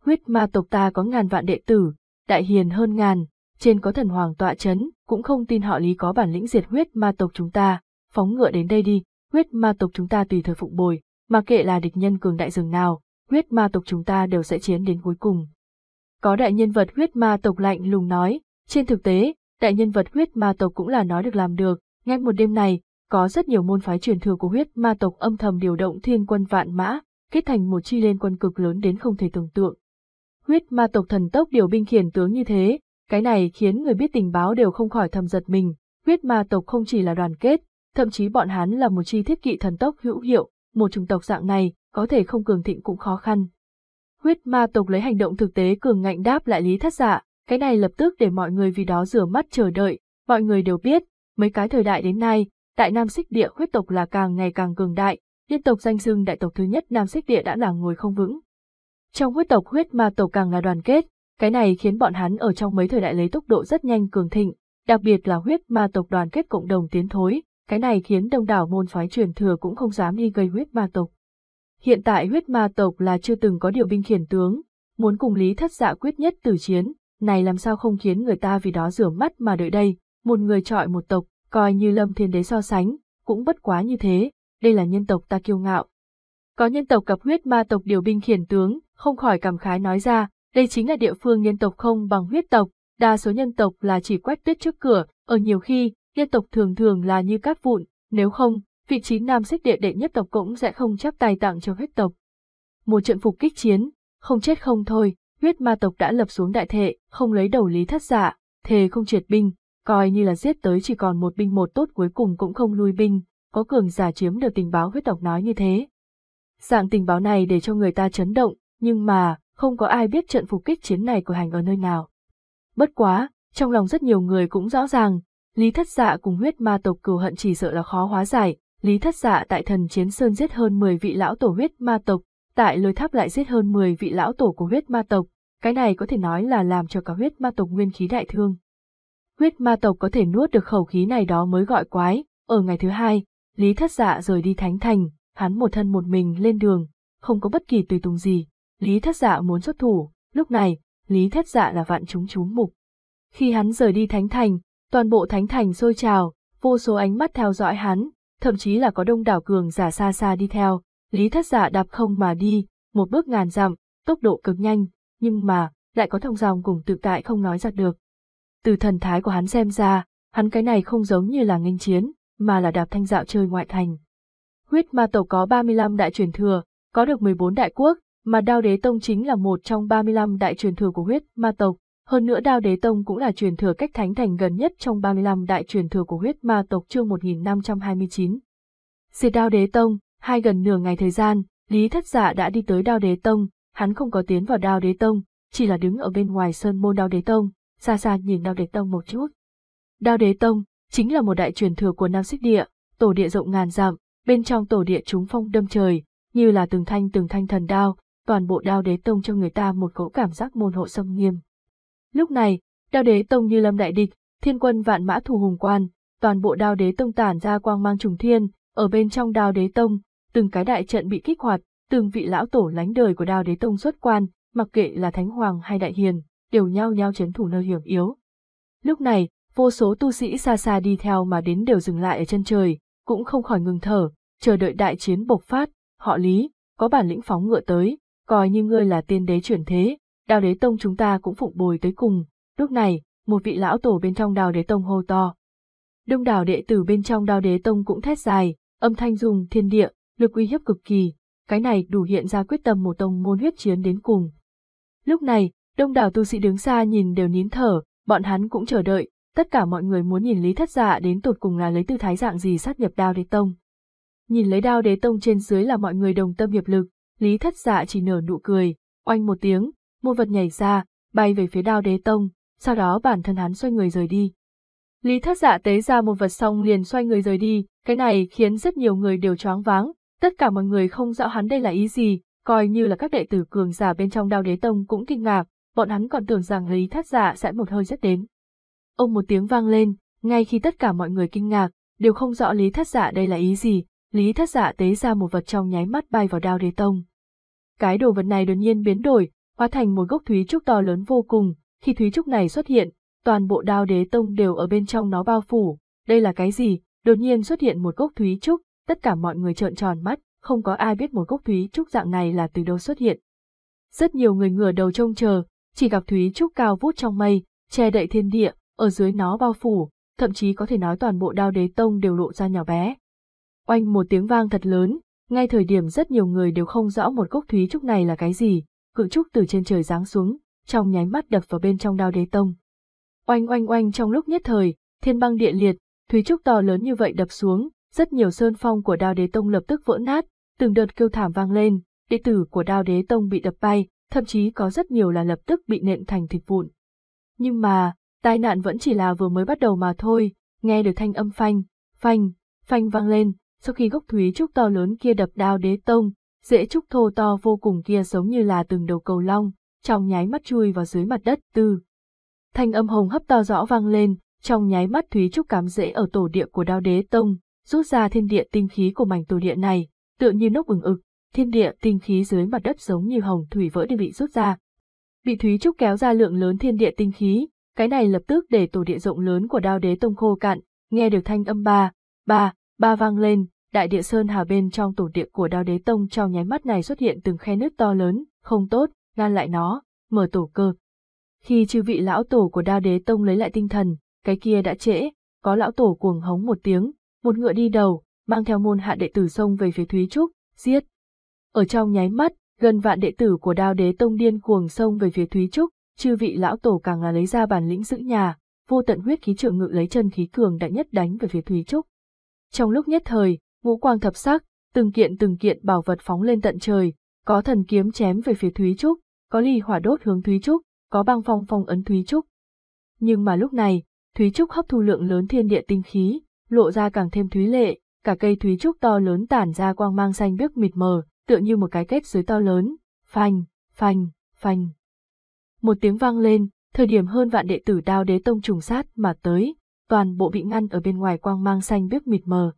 huyết ma tộc ta có ngàn vạn đệ tử, đại hiền hơn ngàn, trên có thần hoàng tọa chấn, cũng không tin họ lý có bản lĩnh diệt huyết ma tộc chúng ta, phóng ngựa đến đây đi, huyết ma tộc chúng ta tùy thời phụng bồi, mà kệ là địch nhân cường đại rừng nào, huyết ma tộc chúng ta đều sẽ chiến đến cuối cùng. Có đại nhân vật huyết ma tộc lạnh lùng nói, trên thực tế, đại nhân vật huyết ma tộc cũng là nói được làm được, ngay một đêm này, có rất nhiều môn phái truyền thừa của huyết ma tộc âm thầm điều động thiên quân vạn mã, kết thành một chi lên quân cực lớn đến không thể tưởng tượng, huyết ma tộc thần tốc điều binh khiển tướng như thế, cái này khiến người biết tình báo đều không khỏi thầm giật mình, huyết ma tộc không chỉ là đoàn kết, thậm chí bọn hắn là một chi thiết kỵ thần tốc hữu hiệu, một chủng tộc dạng này, có thể không cường thịnh cũng khó khăn. Huyết ma tộc lấy hành động thực tế cường ngạnh đáp lại lý thất dạ, cái này lập tức để mọi người vì đó rửa mắt chờ đợi, mọi người đều biết, mấy cái thời đại đến nay, tại Nam Xích Địa huyết tộc là càng ngày càng cường đại, liên tộc danh xưng đại tộc thứ nhất Nam Xích Địa đã là ngồi không vững. Trong huyết tộc huyết ma tộc càng là đoàn kết, cái này khiến bọn hắn ở trong mấy thời đại lấy tốc độ rất nhanh cường thịnh, đặc biệt là huyết ma tộc đoàn kết cộng đồng tiến thối, cái này khiến đông đảo môn phái truyền thừa cũng không dám đi gây huyết ma tộc. Hiện tại huyết ma tộc là chưa từng có điều binh khiển tướng, muốn cùng lý thất dạ quyết nhất tử chiến, này làm sao không khiến người ta vì đó rửa mắt mà đợi đây, một người trọi một tộc, coi như lâm thiên đế so sánh, cũng bất quá như thế, đây là nhân tộc ta kiêu ngạo. Có nhân tộc gặp huyết ma tộc điều binh khiển tướng, không khỏi cảm khái nói ra, đây chính là địa phương nhân tộc không bằng huyết tộc, đa số nhân tộc là chỉ quét tuyết trước cửa, ở nhiều khi, nhân tộc thường thường là như cát vụn, nếu không, vị trí nam xích địa đệ nhất tộc cũng sẽ không chấp tài tặng cho huyết tộc. Một trận phục kích chiến, không chết không thôi, huyết ma tộc đã lập xuống đại thệ, không lấy đầu lý thất dạ, thề không triệt binh, coi như là giết tới chỉ còn một binh một tốt cuối cùng cũng không lui binh, có cường giả chiếm được tình báo huyết tộc nói như thế. Dạng tình báo này để cho người ta chấn động, nhưng mà, không có ai biết trận phục kích chiến này của hành ở nơi nào. Bất quá, trong lòng rất nhiều người cũng rõ ràng, Lý Thất Dạ cùng huyết ma tộc cừu hận chỉ sợ là khó hóa giải, Lý Thất Dạ tại thần chiến sơn giết hơn 10 vị lão tổ huyết ma tộc, tại lôi tháp lại giết hơn 10 vị lão tổ của huyết ma tộc, cái này có thể nói là làm cho cả huyết ma tộc nguyên khí đại thương. Huyết ma tộc có thể nuốt được khẩu khí này đó mới gọi quái, ở ngày thứ hai, Lý Thất Dạ rời đi thánh thành, hắn một thân một mình lên đường, không có bất kỳ tùy tùng gì, Lý Thất Dạ muốn xuất thủ, lúc này, Lý Thất Dạ là vạn chúng chú mục. Khi hắn rời đi Thánh Thành, toàn bộ Thánh Thành sôi trào, vô số ánh mắt theo dõi hắn, thậm chí là có đông đảo cường giả xa xa đi theo, Lý Thất Dạ đạp không mà đi, một bước ngàn dặm, tốc độ cực nhanh, nhưng mà, lại có thông dòng cùng tự tại không nói ra được. Từ thần thái của hắn xem ra, hắn cái này không giống như là nghênh chiến, mà là đạp thanh dạo chơi ngoại thành. Huyết ma tộc có 35 đại truyền thừa, có được 14 đại quốc, mà Đao Đế Tông chính là một trong 35 đại truyền thừa của huyết ma tộc, hơn nữa Đao Đế Tông cũng là truyền thừa cách thánh thành gần nhất trong 35 đại truyền thừa của huyết ma tộc chương 1529. Diệt Đao Đế Tông, hai gần nửa ngày thời gian, Lý Thất Dạ đã đi tới Đao Đế Tông, hắn không có tiến vào Đao Đế Tông, chỉ là đứng ở bên ngoài sơn môn Đao Đế Tông, xa xa nhìn Đao Đế Tông một chút. Đao Đế Tông chính là một đại truyền thừa của Nam Xích Địa, tổ địa rộng ngàn dặm, bên trong tổ địa chúng phong đâm trời, như là từng thanh từng thanh thần đao, toàn bộ đao đế tông cho người ta một cỗ cảm giác môn hộ xâm nghiêm. Lúc này, đao đế tông như lâm đại địch, thiên quân vạn mã thù hùng quan, toàn bộ đao đế tông tản ra quang mang trùng thiên, ở bên trong đao đế tông, từng cái đại trận bị kích hoạt, từng vị lão tổ lánh đời của đao đế tông xuất quan, mặc kệ là thánh hoàng hay đại hiền, đều nhau nhau chấn thủ nơi hiểm yếu. Lúc này, vô số tu sĩ xa xa đi theo mà đến đều dừng lại ở chân trời, cũng không khỏi ngừng thở, chờ đợi đại chiến bộc phát, họ lý, có bản lĩnh phóng ngựa tới, coi như ngươi là tiên đế chuyển thế, đào đế tông chúng ta cũng phụng bồi tới cùng. Lúc này, một vị lão tổ bên trong đào đế tông hô to. Đông đảo đệ tử bên trong đào đế tông cũng thét dài, âm thanh dùng thiên địa, lực uy hiếp cực kỳ, cái này đủ hiện ra quyết tâm một tông môn huyết chiến đến cùng. Lúc này, đông đảo tu sĩ đứng xa nhìn đều nín thở, bọn hắn cũng chờ đợi, tất cả mọi người muốn nhìn Lý Thất Dạ đến tột cùng là lấy tư thái dạng gì sát nhập đào đế tông. Nhìn lấy đào đế tông trên dưới là mọi người đồng tâm hiệp lực, Lý thất dạ chỉ nở nụ cười, oanh một tiếng, một vật nhảy ra, bay về phía đao đế tông, sau đó bản thân hắn xoay người rời đi. Lý thất dạ tế ra một vật xong liền xoay người rời đi, cái này khiến rất nhiều người đều choáng váng, tất cả mọi người không rõ hắn đây là ý gì, coi như là các đệ tử cường giả bên trong đao đế tông cũng kinh ngạc, bọn hắn còn tưởng rằng Lý thất dạ sẽ một hơi rất đến. Ông một tiếng vang lên, ngay khi tất cả mọi người kinh ngạc, đều không rõ Lý thất dạ đây là ý gì, Lý thất dạ tế ra một vật trong nháy mắt bay vào đao đế tông cái đồ vật này đột nhiên biến đổi, hóa thành một gốc thúy trúc to lớn vô cùng, khi thúy trúc này xuất hiện, toàn bộ đao đế tông đều ở bên trong nó bao phủ, đây là cái gì, đột nhiên xuất hiện một gốc thúy trúc, tất cả mọi người trợn tròn mắt, không có ai biết một gốc thúy trúc dạng này là từ đâu xuất hiện. Rất nhiều người ngửa đầu trông chờ, chỉ gặp thúy trúc cao vút trong mây, che đậy thiên địa, ở dưới nó bao phủ, thậm chí có thể nói toàn bộ đao đế tông đều lộ ra nhỏ bé. Oanh một tiếng vang thật lớn, ngay thời điểm rất nhiều người đều không rõ một cốc thúy trúc này là cái gì, cự trúc từ trên trời giáng xuống, trong nháy mắt đập vào bên trong đao đế tông. Oanh oanh oanh trong lúc nhất thời, thiên băng địa liệt, thúy trúc to lớn như vậy đập xuống, rất nhiều sơn phong của đao đế tông lập tức vỡ nát, từng đợt kêu thảm vang lên, đệ tử của đao đế tông bị đập bay, thậm chí có rất nhiều là lập tức bị nện thành thịt vụn. Nhưng mà, tai nạn vẫn chỉ là vừa mới bắt đầu mà thôi, nghe được thanh âm phanh, phanh, phanh vang lên, sau khi gốc thúy trúc to lớn kia đập đao đế tông, dễ trúc thô to vô cùng kia giống như là từng đầu cầu long, trong nháy mắt chui vào dưới mặt đất tư. Thanh âm hồng hấp to rõ vang lên, trong nháy mắt thúy trúc cám dễ ở tổ địa của đao đế tông, rút ra thiên địa tinh khí của mảnh tổ địa này, tựa như nốc ừng ực, thiên địa tinh khí dưới mặt đất giống như hồng thủy vỡ đi bị rút ra. Bị thúy trúc kéo ra lượng lớn thiên địa tinh khí, cái này lập tức để tổ địa rộng lớn của đao đế tông khô cạn, nghe được thanh âm ba, ba, Ba vang lên, đại địa sơn hà bên trong tổ địa của đao đế tông trong nháy mắt này xuất hiện từng khe nứt to lớn, không tốt, ngăn lại nó, mở tổ cơ. Khi chư vị lão tổ của đao đế tông lấy lại tinh thần, cái kia đã trễ, có lão tổ cuồng hống một tiếng, một ngựa đi đầu, mang theo môn hạ đệ tử xông về phía Thúy Trúc, giết. Ở trong nháy mắt, gần vạn đệ tử của đao đế tông điên cuồng xông về phía Thúy Trúc, chư vị lão tổ càng là lấy ra bản lĩnh giữ nhà, vô tận huyết khí trưởng ngự lấy chân khí cường đại nhất đánh về phía Thúy Trúc. Trong lúc nhất thời, ngũ quang thập sắc, từng kiện từng kiện bảo vật phóng lên tận trời, có thần kiếm chém về phía Thúy Trúc, có ly hỏa đốt hướng Thúy Trúc, có băng phong phong ấn Thúy Trúc. Nhưng mà lúc này, Thúy Trúc hấp thu lượng lớn thiên địa tinh khí, lộ ra càng thêm thúy lệ, cả cây Thúy Trúc to lớn tản ra quang mang xanh biếc mịt mờ, tựa như một cái kết giới to lớn, phanh, phanh, phanh. Một tiếng vang lên, thời điểm hơn vạn đệ tử đao đế tông trùng sát mà tới, toàn bộ bị ngăn ở bên ngoài quang mang xanh biếc mịt mờ.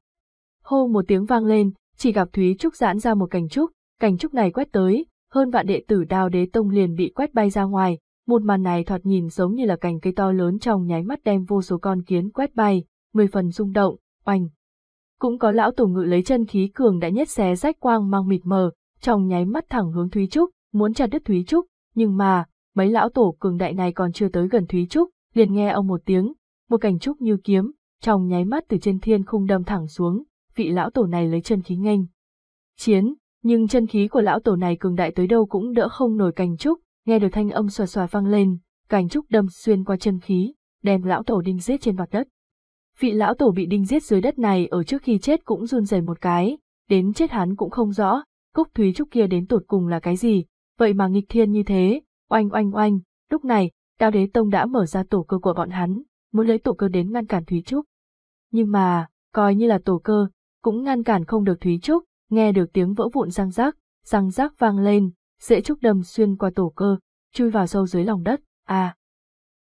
Hô một tiếng vang lên, chỉ gặp Thúy Trúc giãn ra một cành trúc, cành trúc này quét tới, hơn vạn đệ tử đao đế tông liền bị quét bay ra ngoài, một màn này thoạt nhìn giống như là cành cây to lớn trong nháy mắt đem vô số con kiến quét bay, mười phần rung động, oanh. Cũng có lão tổ ngự lấy chân khí cường đã nhét xé rách quang mang mịt mờ, trong nháy mắt thẳng hướng Thúy Trúc, muốn chặt đứt Thúy Trúc, nhưng mà, mấy lão tổ cường đại này còn chưa tới gần Thúy Trúc, liền nghe ông một tiếng, một cành trúc như kiếm, trong nháy mắt từ trên thiên khung đâm thẳng xuống, vị lão tổ này lấy chân khí nghênh. Chiến, nhưng chân khí của lão tổ này cường đại tới đâu cũng đỡ không nổi cành trúc, nghe được thanh âm xòa xòa vang lên, cành trúc đâm xuyên qua chân khí, đem lão tổ đinh giết trên mặt đất. Vị lão tổ bị đinh giết dưới đất này ở trước khi chết cũng run rẩy một cái, đến chết hắn cũng không rõ, cúc thúy trúc kia đến tột cùng là cái gì, vậy mà nghịch thiên như thế, oanh oanh oanh, lúc này, đao đế tông đã mở ra tổ cơ của bọn hắn muốn lấy tổ cơ đến ngăn cản Thúy Trúc. Nhưng mà, coi như là tổ cơ, cũng ngăn cản không được Thúy Trúc, nghe được tiếng vỡ vụn răng rác, răng rác vang lên, dễ trúc đâm xuyên qua tổ cơ, chui vào sâu dưới lòng đất, à.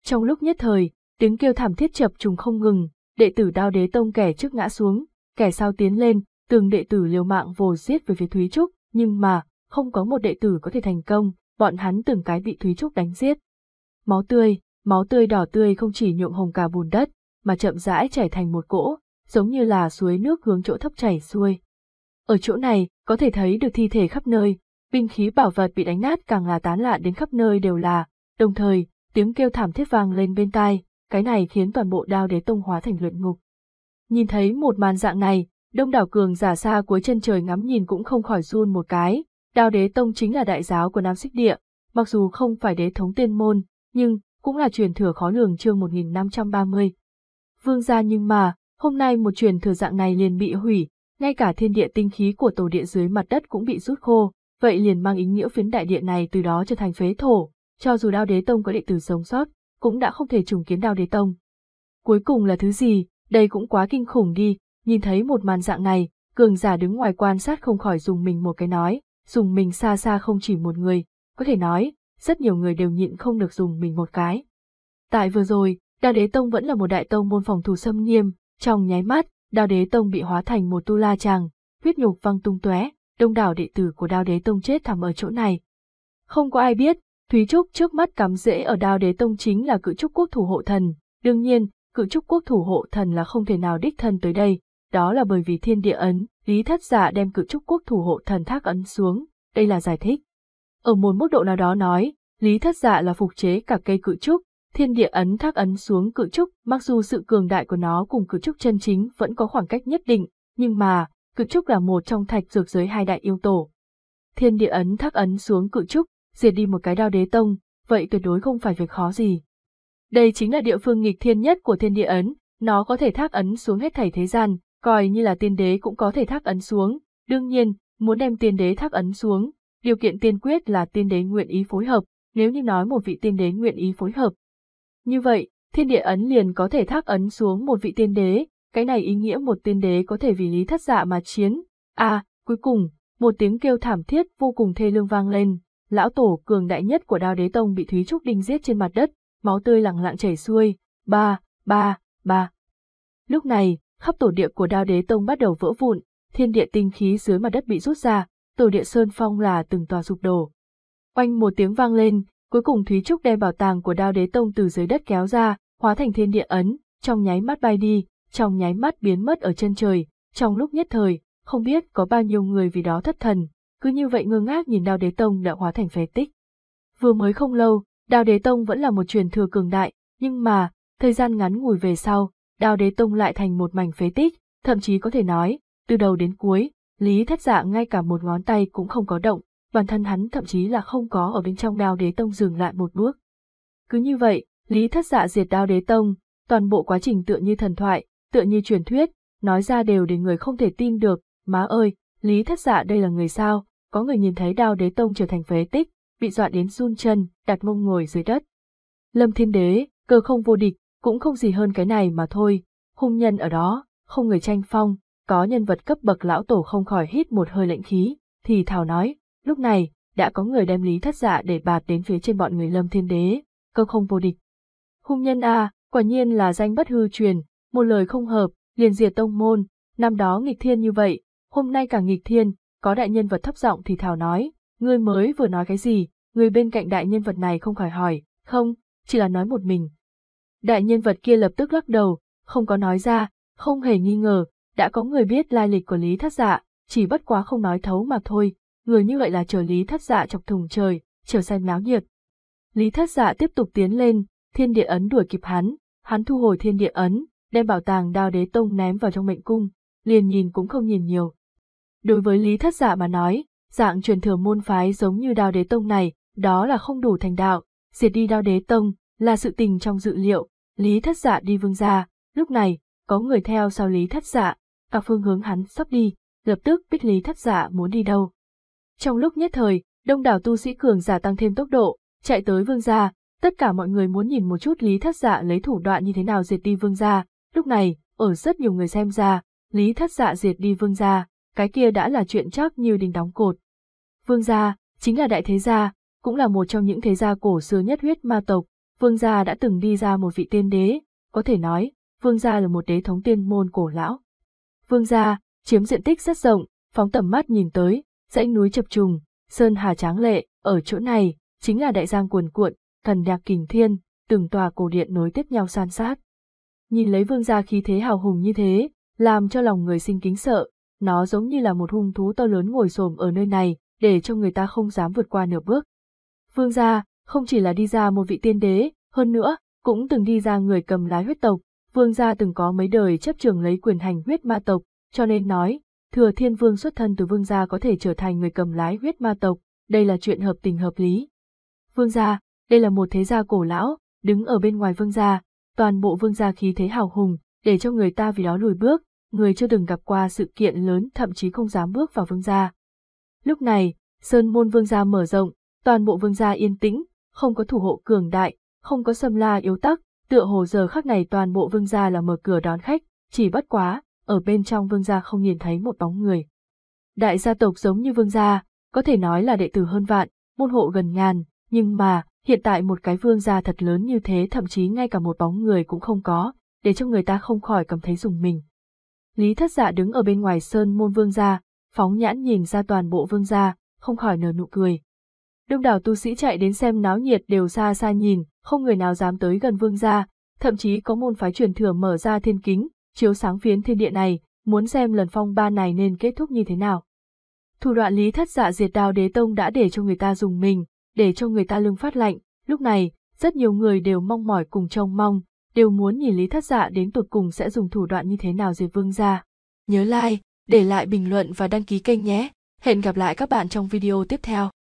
Trong lúc nhất thời, tiếng kêu thảm thiết chập trùng không ngừng, đệ tử đao đế tông kẻ trước ngã xuống, kẻ sau tiến lên, từng đệ tử liều mạng vồ giết về phía Thúy Trúc, nhưng mà, không có một đệ tử có thể thành công, bọn hắn từng cái bị Thúy Trúc đánh giết. Máu tươi, máu tươi đỏ tươi không chỉ nhuộm hồng cả bùn đất, mà chậm rãi chảy thành một cỗ, giống như là suối nước hướng chỗ thấp chảy xuôi. Ở chỗ này, có thể thấy được thi thể khắp nơi, binh khí bảo vật bị đánh nát càng là tán lạ đến khắp nơi đều là, đồng thời, tiếng kêu thảm thiết vang lên bên tai, cái này khiến toàn bộ đao đế tông hóa thành luyện ngục. Nhìn thấy một màn dạng này, đông đảo cường giả xa cuối chân trời ngắm nhìn cũng không khỏi run một cái, đao đế tông chính là đại giáo của Nam Xích Địa, mặc dù không phải đế thống tiên môn, nhưng cũng là truyền thừa khó lường chương 1530. Vương gia nhưng mà, hôm nay một truyền thừa dạng này liền bị hủy, ngay cả thiên địa tinh khí của tổ địa dưới mặt đất cũng bị rút khô, vậy liền mang ý nghĩa phiến đại địa này từ đó trở thành phế thổ, cho dù đao đế tông có đệ tử sống sót, cũng đã không thể trùng kiến đao đế tông. Cuối cùng là thứ gì, đây cũng quá kinh khủng đi, nhìn thấy một màn dạng này, cường giả đứng ngoài quan sát không khỏi dùng mình một cái nói, dùng mình xa xa không chỉ một người, có thể nói, rất nhiều người đều nhịn không được dùng mình một cái. Tại vừa rồi, Đao Đế Tông vẫn là một đại tông môn phòng thủ xâm nghiêm, trong nháy mắt, Đao Đế Tông bị hóa thành một tu la chàng, huyết nhục văng tung tóe, đông đảo đệ tử của Đao Đế Tông chết thảm ở chỗ này. Không có ai biết, Thúy Trúc trước mắt cắm rễ ở Đao Đế Tông chính là cự trúc quốc thủ hộ thần, đương nhiên, cự trúc quốc thủ hộ thần là không thể nào đích thân tới đây, đó là bởi vì thiên địa ấn, Lý Thất Giả đem cự trúc quốc thủ hộ thần thác ấn xuống, đây là giải thích. Ở một mức độ nào đó nói, Lý Thất Dạ là phục chế cả cây cự trúc, thiên địa ấn thác ấn xuống cự trúc, mặc dù sự cường đại của nó cùng cự trúc chân chính vẫn có khoảng cách nhất định, nhưng mà, cự trúc là một trong thạch dược giới hai đại yêu tổ. Thiên địa ấn thác ấn xuống cự trúc, diệt đi một cái đao đế tông, vậy tuyệt đối không phải việc khó gì. Đây chính là địa phương nghịch thiên nhất của thiên địa ấn, nó có thể thác ấn xuống hết thảy thế gian, coi như là tiên đế cũng có thể thác ấn xuống, đương nhiên, muốn đem tiên đế thác ấn xuống, Điều kiện tiên quyết là tiên đế nguyện ý phối hợp, nếu như nói một vị tiên đế nguyện ý phối hợp. Như vậy, thiên địa ấn liền có thể thác ấn xuống một vị tiên đế, cái này ý nghĩa một tiên đế có thể vì lý thất dạ mà chiến. À, cuối cùng, một tiếng kêu thảm thiết vô cùng thê lương vang lên, lão tổ cường đại nhất của đao đế tông bị Thúy Trúc Đinh giết trên mặt đất, máu tươi lặng lặng chảy xuôi, ba, ba, ba. Lúc này, khắp tổ địa của đao đế tông bắt đầu vỡ vụn, thiên địa tinh khí dưới mặt đất bị rút ra, tổ địa Sơn Phong là từng tòa sụp đổ. Oanh một tiếng vang lên, cuối cùng Thúy Trúc đem bảo tàng của đao đế tông từ dưới đất kéo ra, hóa thành thiên địa ấn, trong nháy mắt bay đi, trong nháy mắt biến mất ở chân trời, trong lúc nhất thời, không biết có bao nhiêu người vì đó thất thần, cứ như vậy ngơ ngác nhìn đao đế tông đã hóa thành phế tích. Vừa mới không lâu, đao đế tông vẫn là một truyền thừa cường đại, nhưng mà, thời gian ngắn ngủi về sau, đao đế tông lại thành một mảnh phế tích, thậm chí có thể nói, từ đầu đến cuối, Lý Thất Dạ ngay cả một ngón tay cũng không có động, bản thân hắn thậm chí là không có ở bên trong đao đế tông dừng lại một bước. Cứ như vậy, Lý Thất Dạ diệt đao đế tông, toàn bộ quá trình tựa như thần thoại, tựa như truyền thuyết, nói ra đều để người không thể tin được, má ơi, Lý Thất Dạ đây là người sao, có người nhìn thấy đao đế tông trở thành phế tích, bị dọa đến run chân, đặt mông ngồi dưới đất. Lâm Thiên Đế, cơ không vô địch, cũng không gì hơn cái này mà thôi, hung nhân ở đó, không người tranh phong, có nhân vật cấp bậc lão tổ không khỏi hít một hơi lệnh khí, thì thảo nói, lúc này, đã có người đem lý thất dạ để bạt đến phía trên bọn người lâm thiên đế, cơ không vô địch. Hung nhân a, à, quả nhiên là danh bất hư truyền, một lời không hợp, liền diệt tông môn, năm đó nghịch thiên như vậy, hôm nay càng nghịch thiên, có đại nhân vật thấp giọng thì thảo nói, ngươi mới vừa nói cái gì, người bên cạnh đại nhân vật này không khỏi hỏi, không, chỉ là nói một mình. Đại nhân vật kia lập tức lắc đầu, không có nói ra, không hề nghi ngờ, đã có người biết lai lịch của Lý Thất Dạ, chỉ bất quá không nói thấu mà thôi, người như vậy là chờ Lý Thất Dạ chọc thùng trời, chờ xem náo nhiệt. Lý Thất Dạ tiếp tục tiến lên, thiên địa ấn đuổi kịp hắn, hắn thu hồi thiên địa ấn, đem bảo tàng đao đế tông ném vào trong mệnh cung, liền nhìn cũng không nhìn nhiều. Đối với Lý Thất Dạ mà nói, dạng truyền thừa môn phái giống như đao đế tông này, đó là không đủ thành đạo, diệt đi đao đế tông, là sự tình trong dự liệu, Lý Thất Dạ đi vương gia, lúc này, có người theo sau Lý Thất Dạ, và phương hướng hắn sắp đi, lập tức Bích Lý Thất Giả muốn đi đâu. Trong lúc nhất thời, đông đảo tu sĩ cường giả tăng thêm tốc độ, chạy tới vương gia, tất cả mọi người muốn nhìn một chút Lý Thất Dạ lấy thủ đoạn như thế nào diệt đi vương gia, lúc này, ở rất nhiều người xem ra, Lý Thất Dạ diệt đi vương gia, cái kia đã là chuyện chắc như đinh đóng cột. Vương gia, chính là đại thế gia, cũng là một trong những thế gia cổ xưa nhất huyết ma tộc, vương gia đã từng đi ra một vị tiên đế, có thể nói, vương gia là một đế thống tiên môn cổ lão. Vương gia, chiếm diện tích rất rộng, phóng tầm mắt nhìn tới, dãy núi chập trùng, sơn hà tráng lệ, ở chỗ này, chính là đại giang cuồn cuộn, thần nhạc kình thiên, từng tòa cổ điện nối tiếp nhau san sát. Nhìn lấy vương gia khí thế hào hùng như thế, làm cho lòng người sinh kính sợ, nó giống như là một hung thú to lớn ngồi xổm ở nơi này, để cho người ta không dám vượt qua nửa bước. Vương gia, không chỉ là đi ra một vị tiên đế, hơn nữa, cũng từng đi ra người cầm lái huyết tộc, vương gia từng có mấy đời chấp trường lấy quyền hành huyết ma tộc, cho nên nói, thừa thiên vương xuất thân từ vương gia có thể trở thành người cầm lái huyết ma tộc, đây là chuyện hợp tình hợp lý. Vương gia, đây là một thế gia cổ lão, đứng ở bên ngoài vương gia, toàn bộ vương gia khí thế hào hùng, để cho người ta vì đó lùi bước, người chưa từng gặp qua sự kiện lớn thậm chí không dám bước vào vương gia. Lúc này, sơn môn vương gia mở rộng, toàn bộ vương gia yên tĩnh, không có thủ hộ cường đại, không có sâm la yếu tắc, tựa hồ giờ khắc này toàn bộ vương gia là mở cửa đón khách, chỉ bất quá, ở bên trong vương gia không nhìn thấy một bóng người. Đại gia tộc giống như vương gia, có thể nói là đệ tử hơn vạn, môn hộ gần ngàn, nhưng mà, hiện tại một cái vương gia thật lớn như thế thậm chí ngay cả một bóng người cũng không có, để cho người ta không khỏi cảm thấy dùng mình. Lý thất dạ đứng ở bên ngoài sơn môn vương gia, phóng nhãn nhìn ra toàn bộ vương gia, không khỏi nở nụ cười. Đông đảo tu sĩ chạy đến xem náo nhiệt đều xa xa nhìn, không người nào dám tới gần vương gia, thậm chí có môn phái truyền thừa mở ra thiên kính, chiếu sáng phiến thiên địa này, muốn xem lần phong ba này nên kết thúc như thế nào. Thủ đoạn lý thất dạ diệt đao đế tông đã để cho người ta dùng mình, để cho người ta lưng phát lạnh, lúc này, rất nhiều người đều mong mỏi cùng trông mong, đều muốn nhìn lý thất dạ đến tuột cùng sẽ dùng thủ đoạn như thế nào diệt vương gia. Nhớ like, để lại bình luận và đăng ký kênh nhé. Hẹn gặp lại các bạn trong video tiếp theo.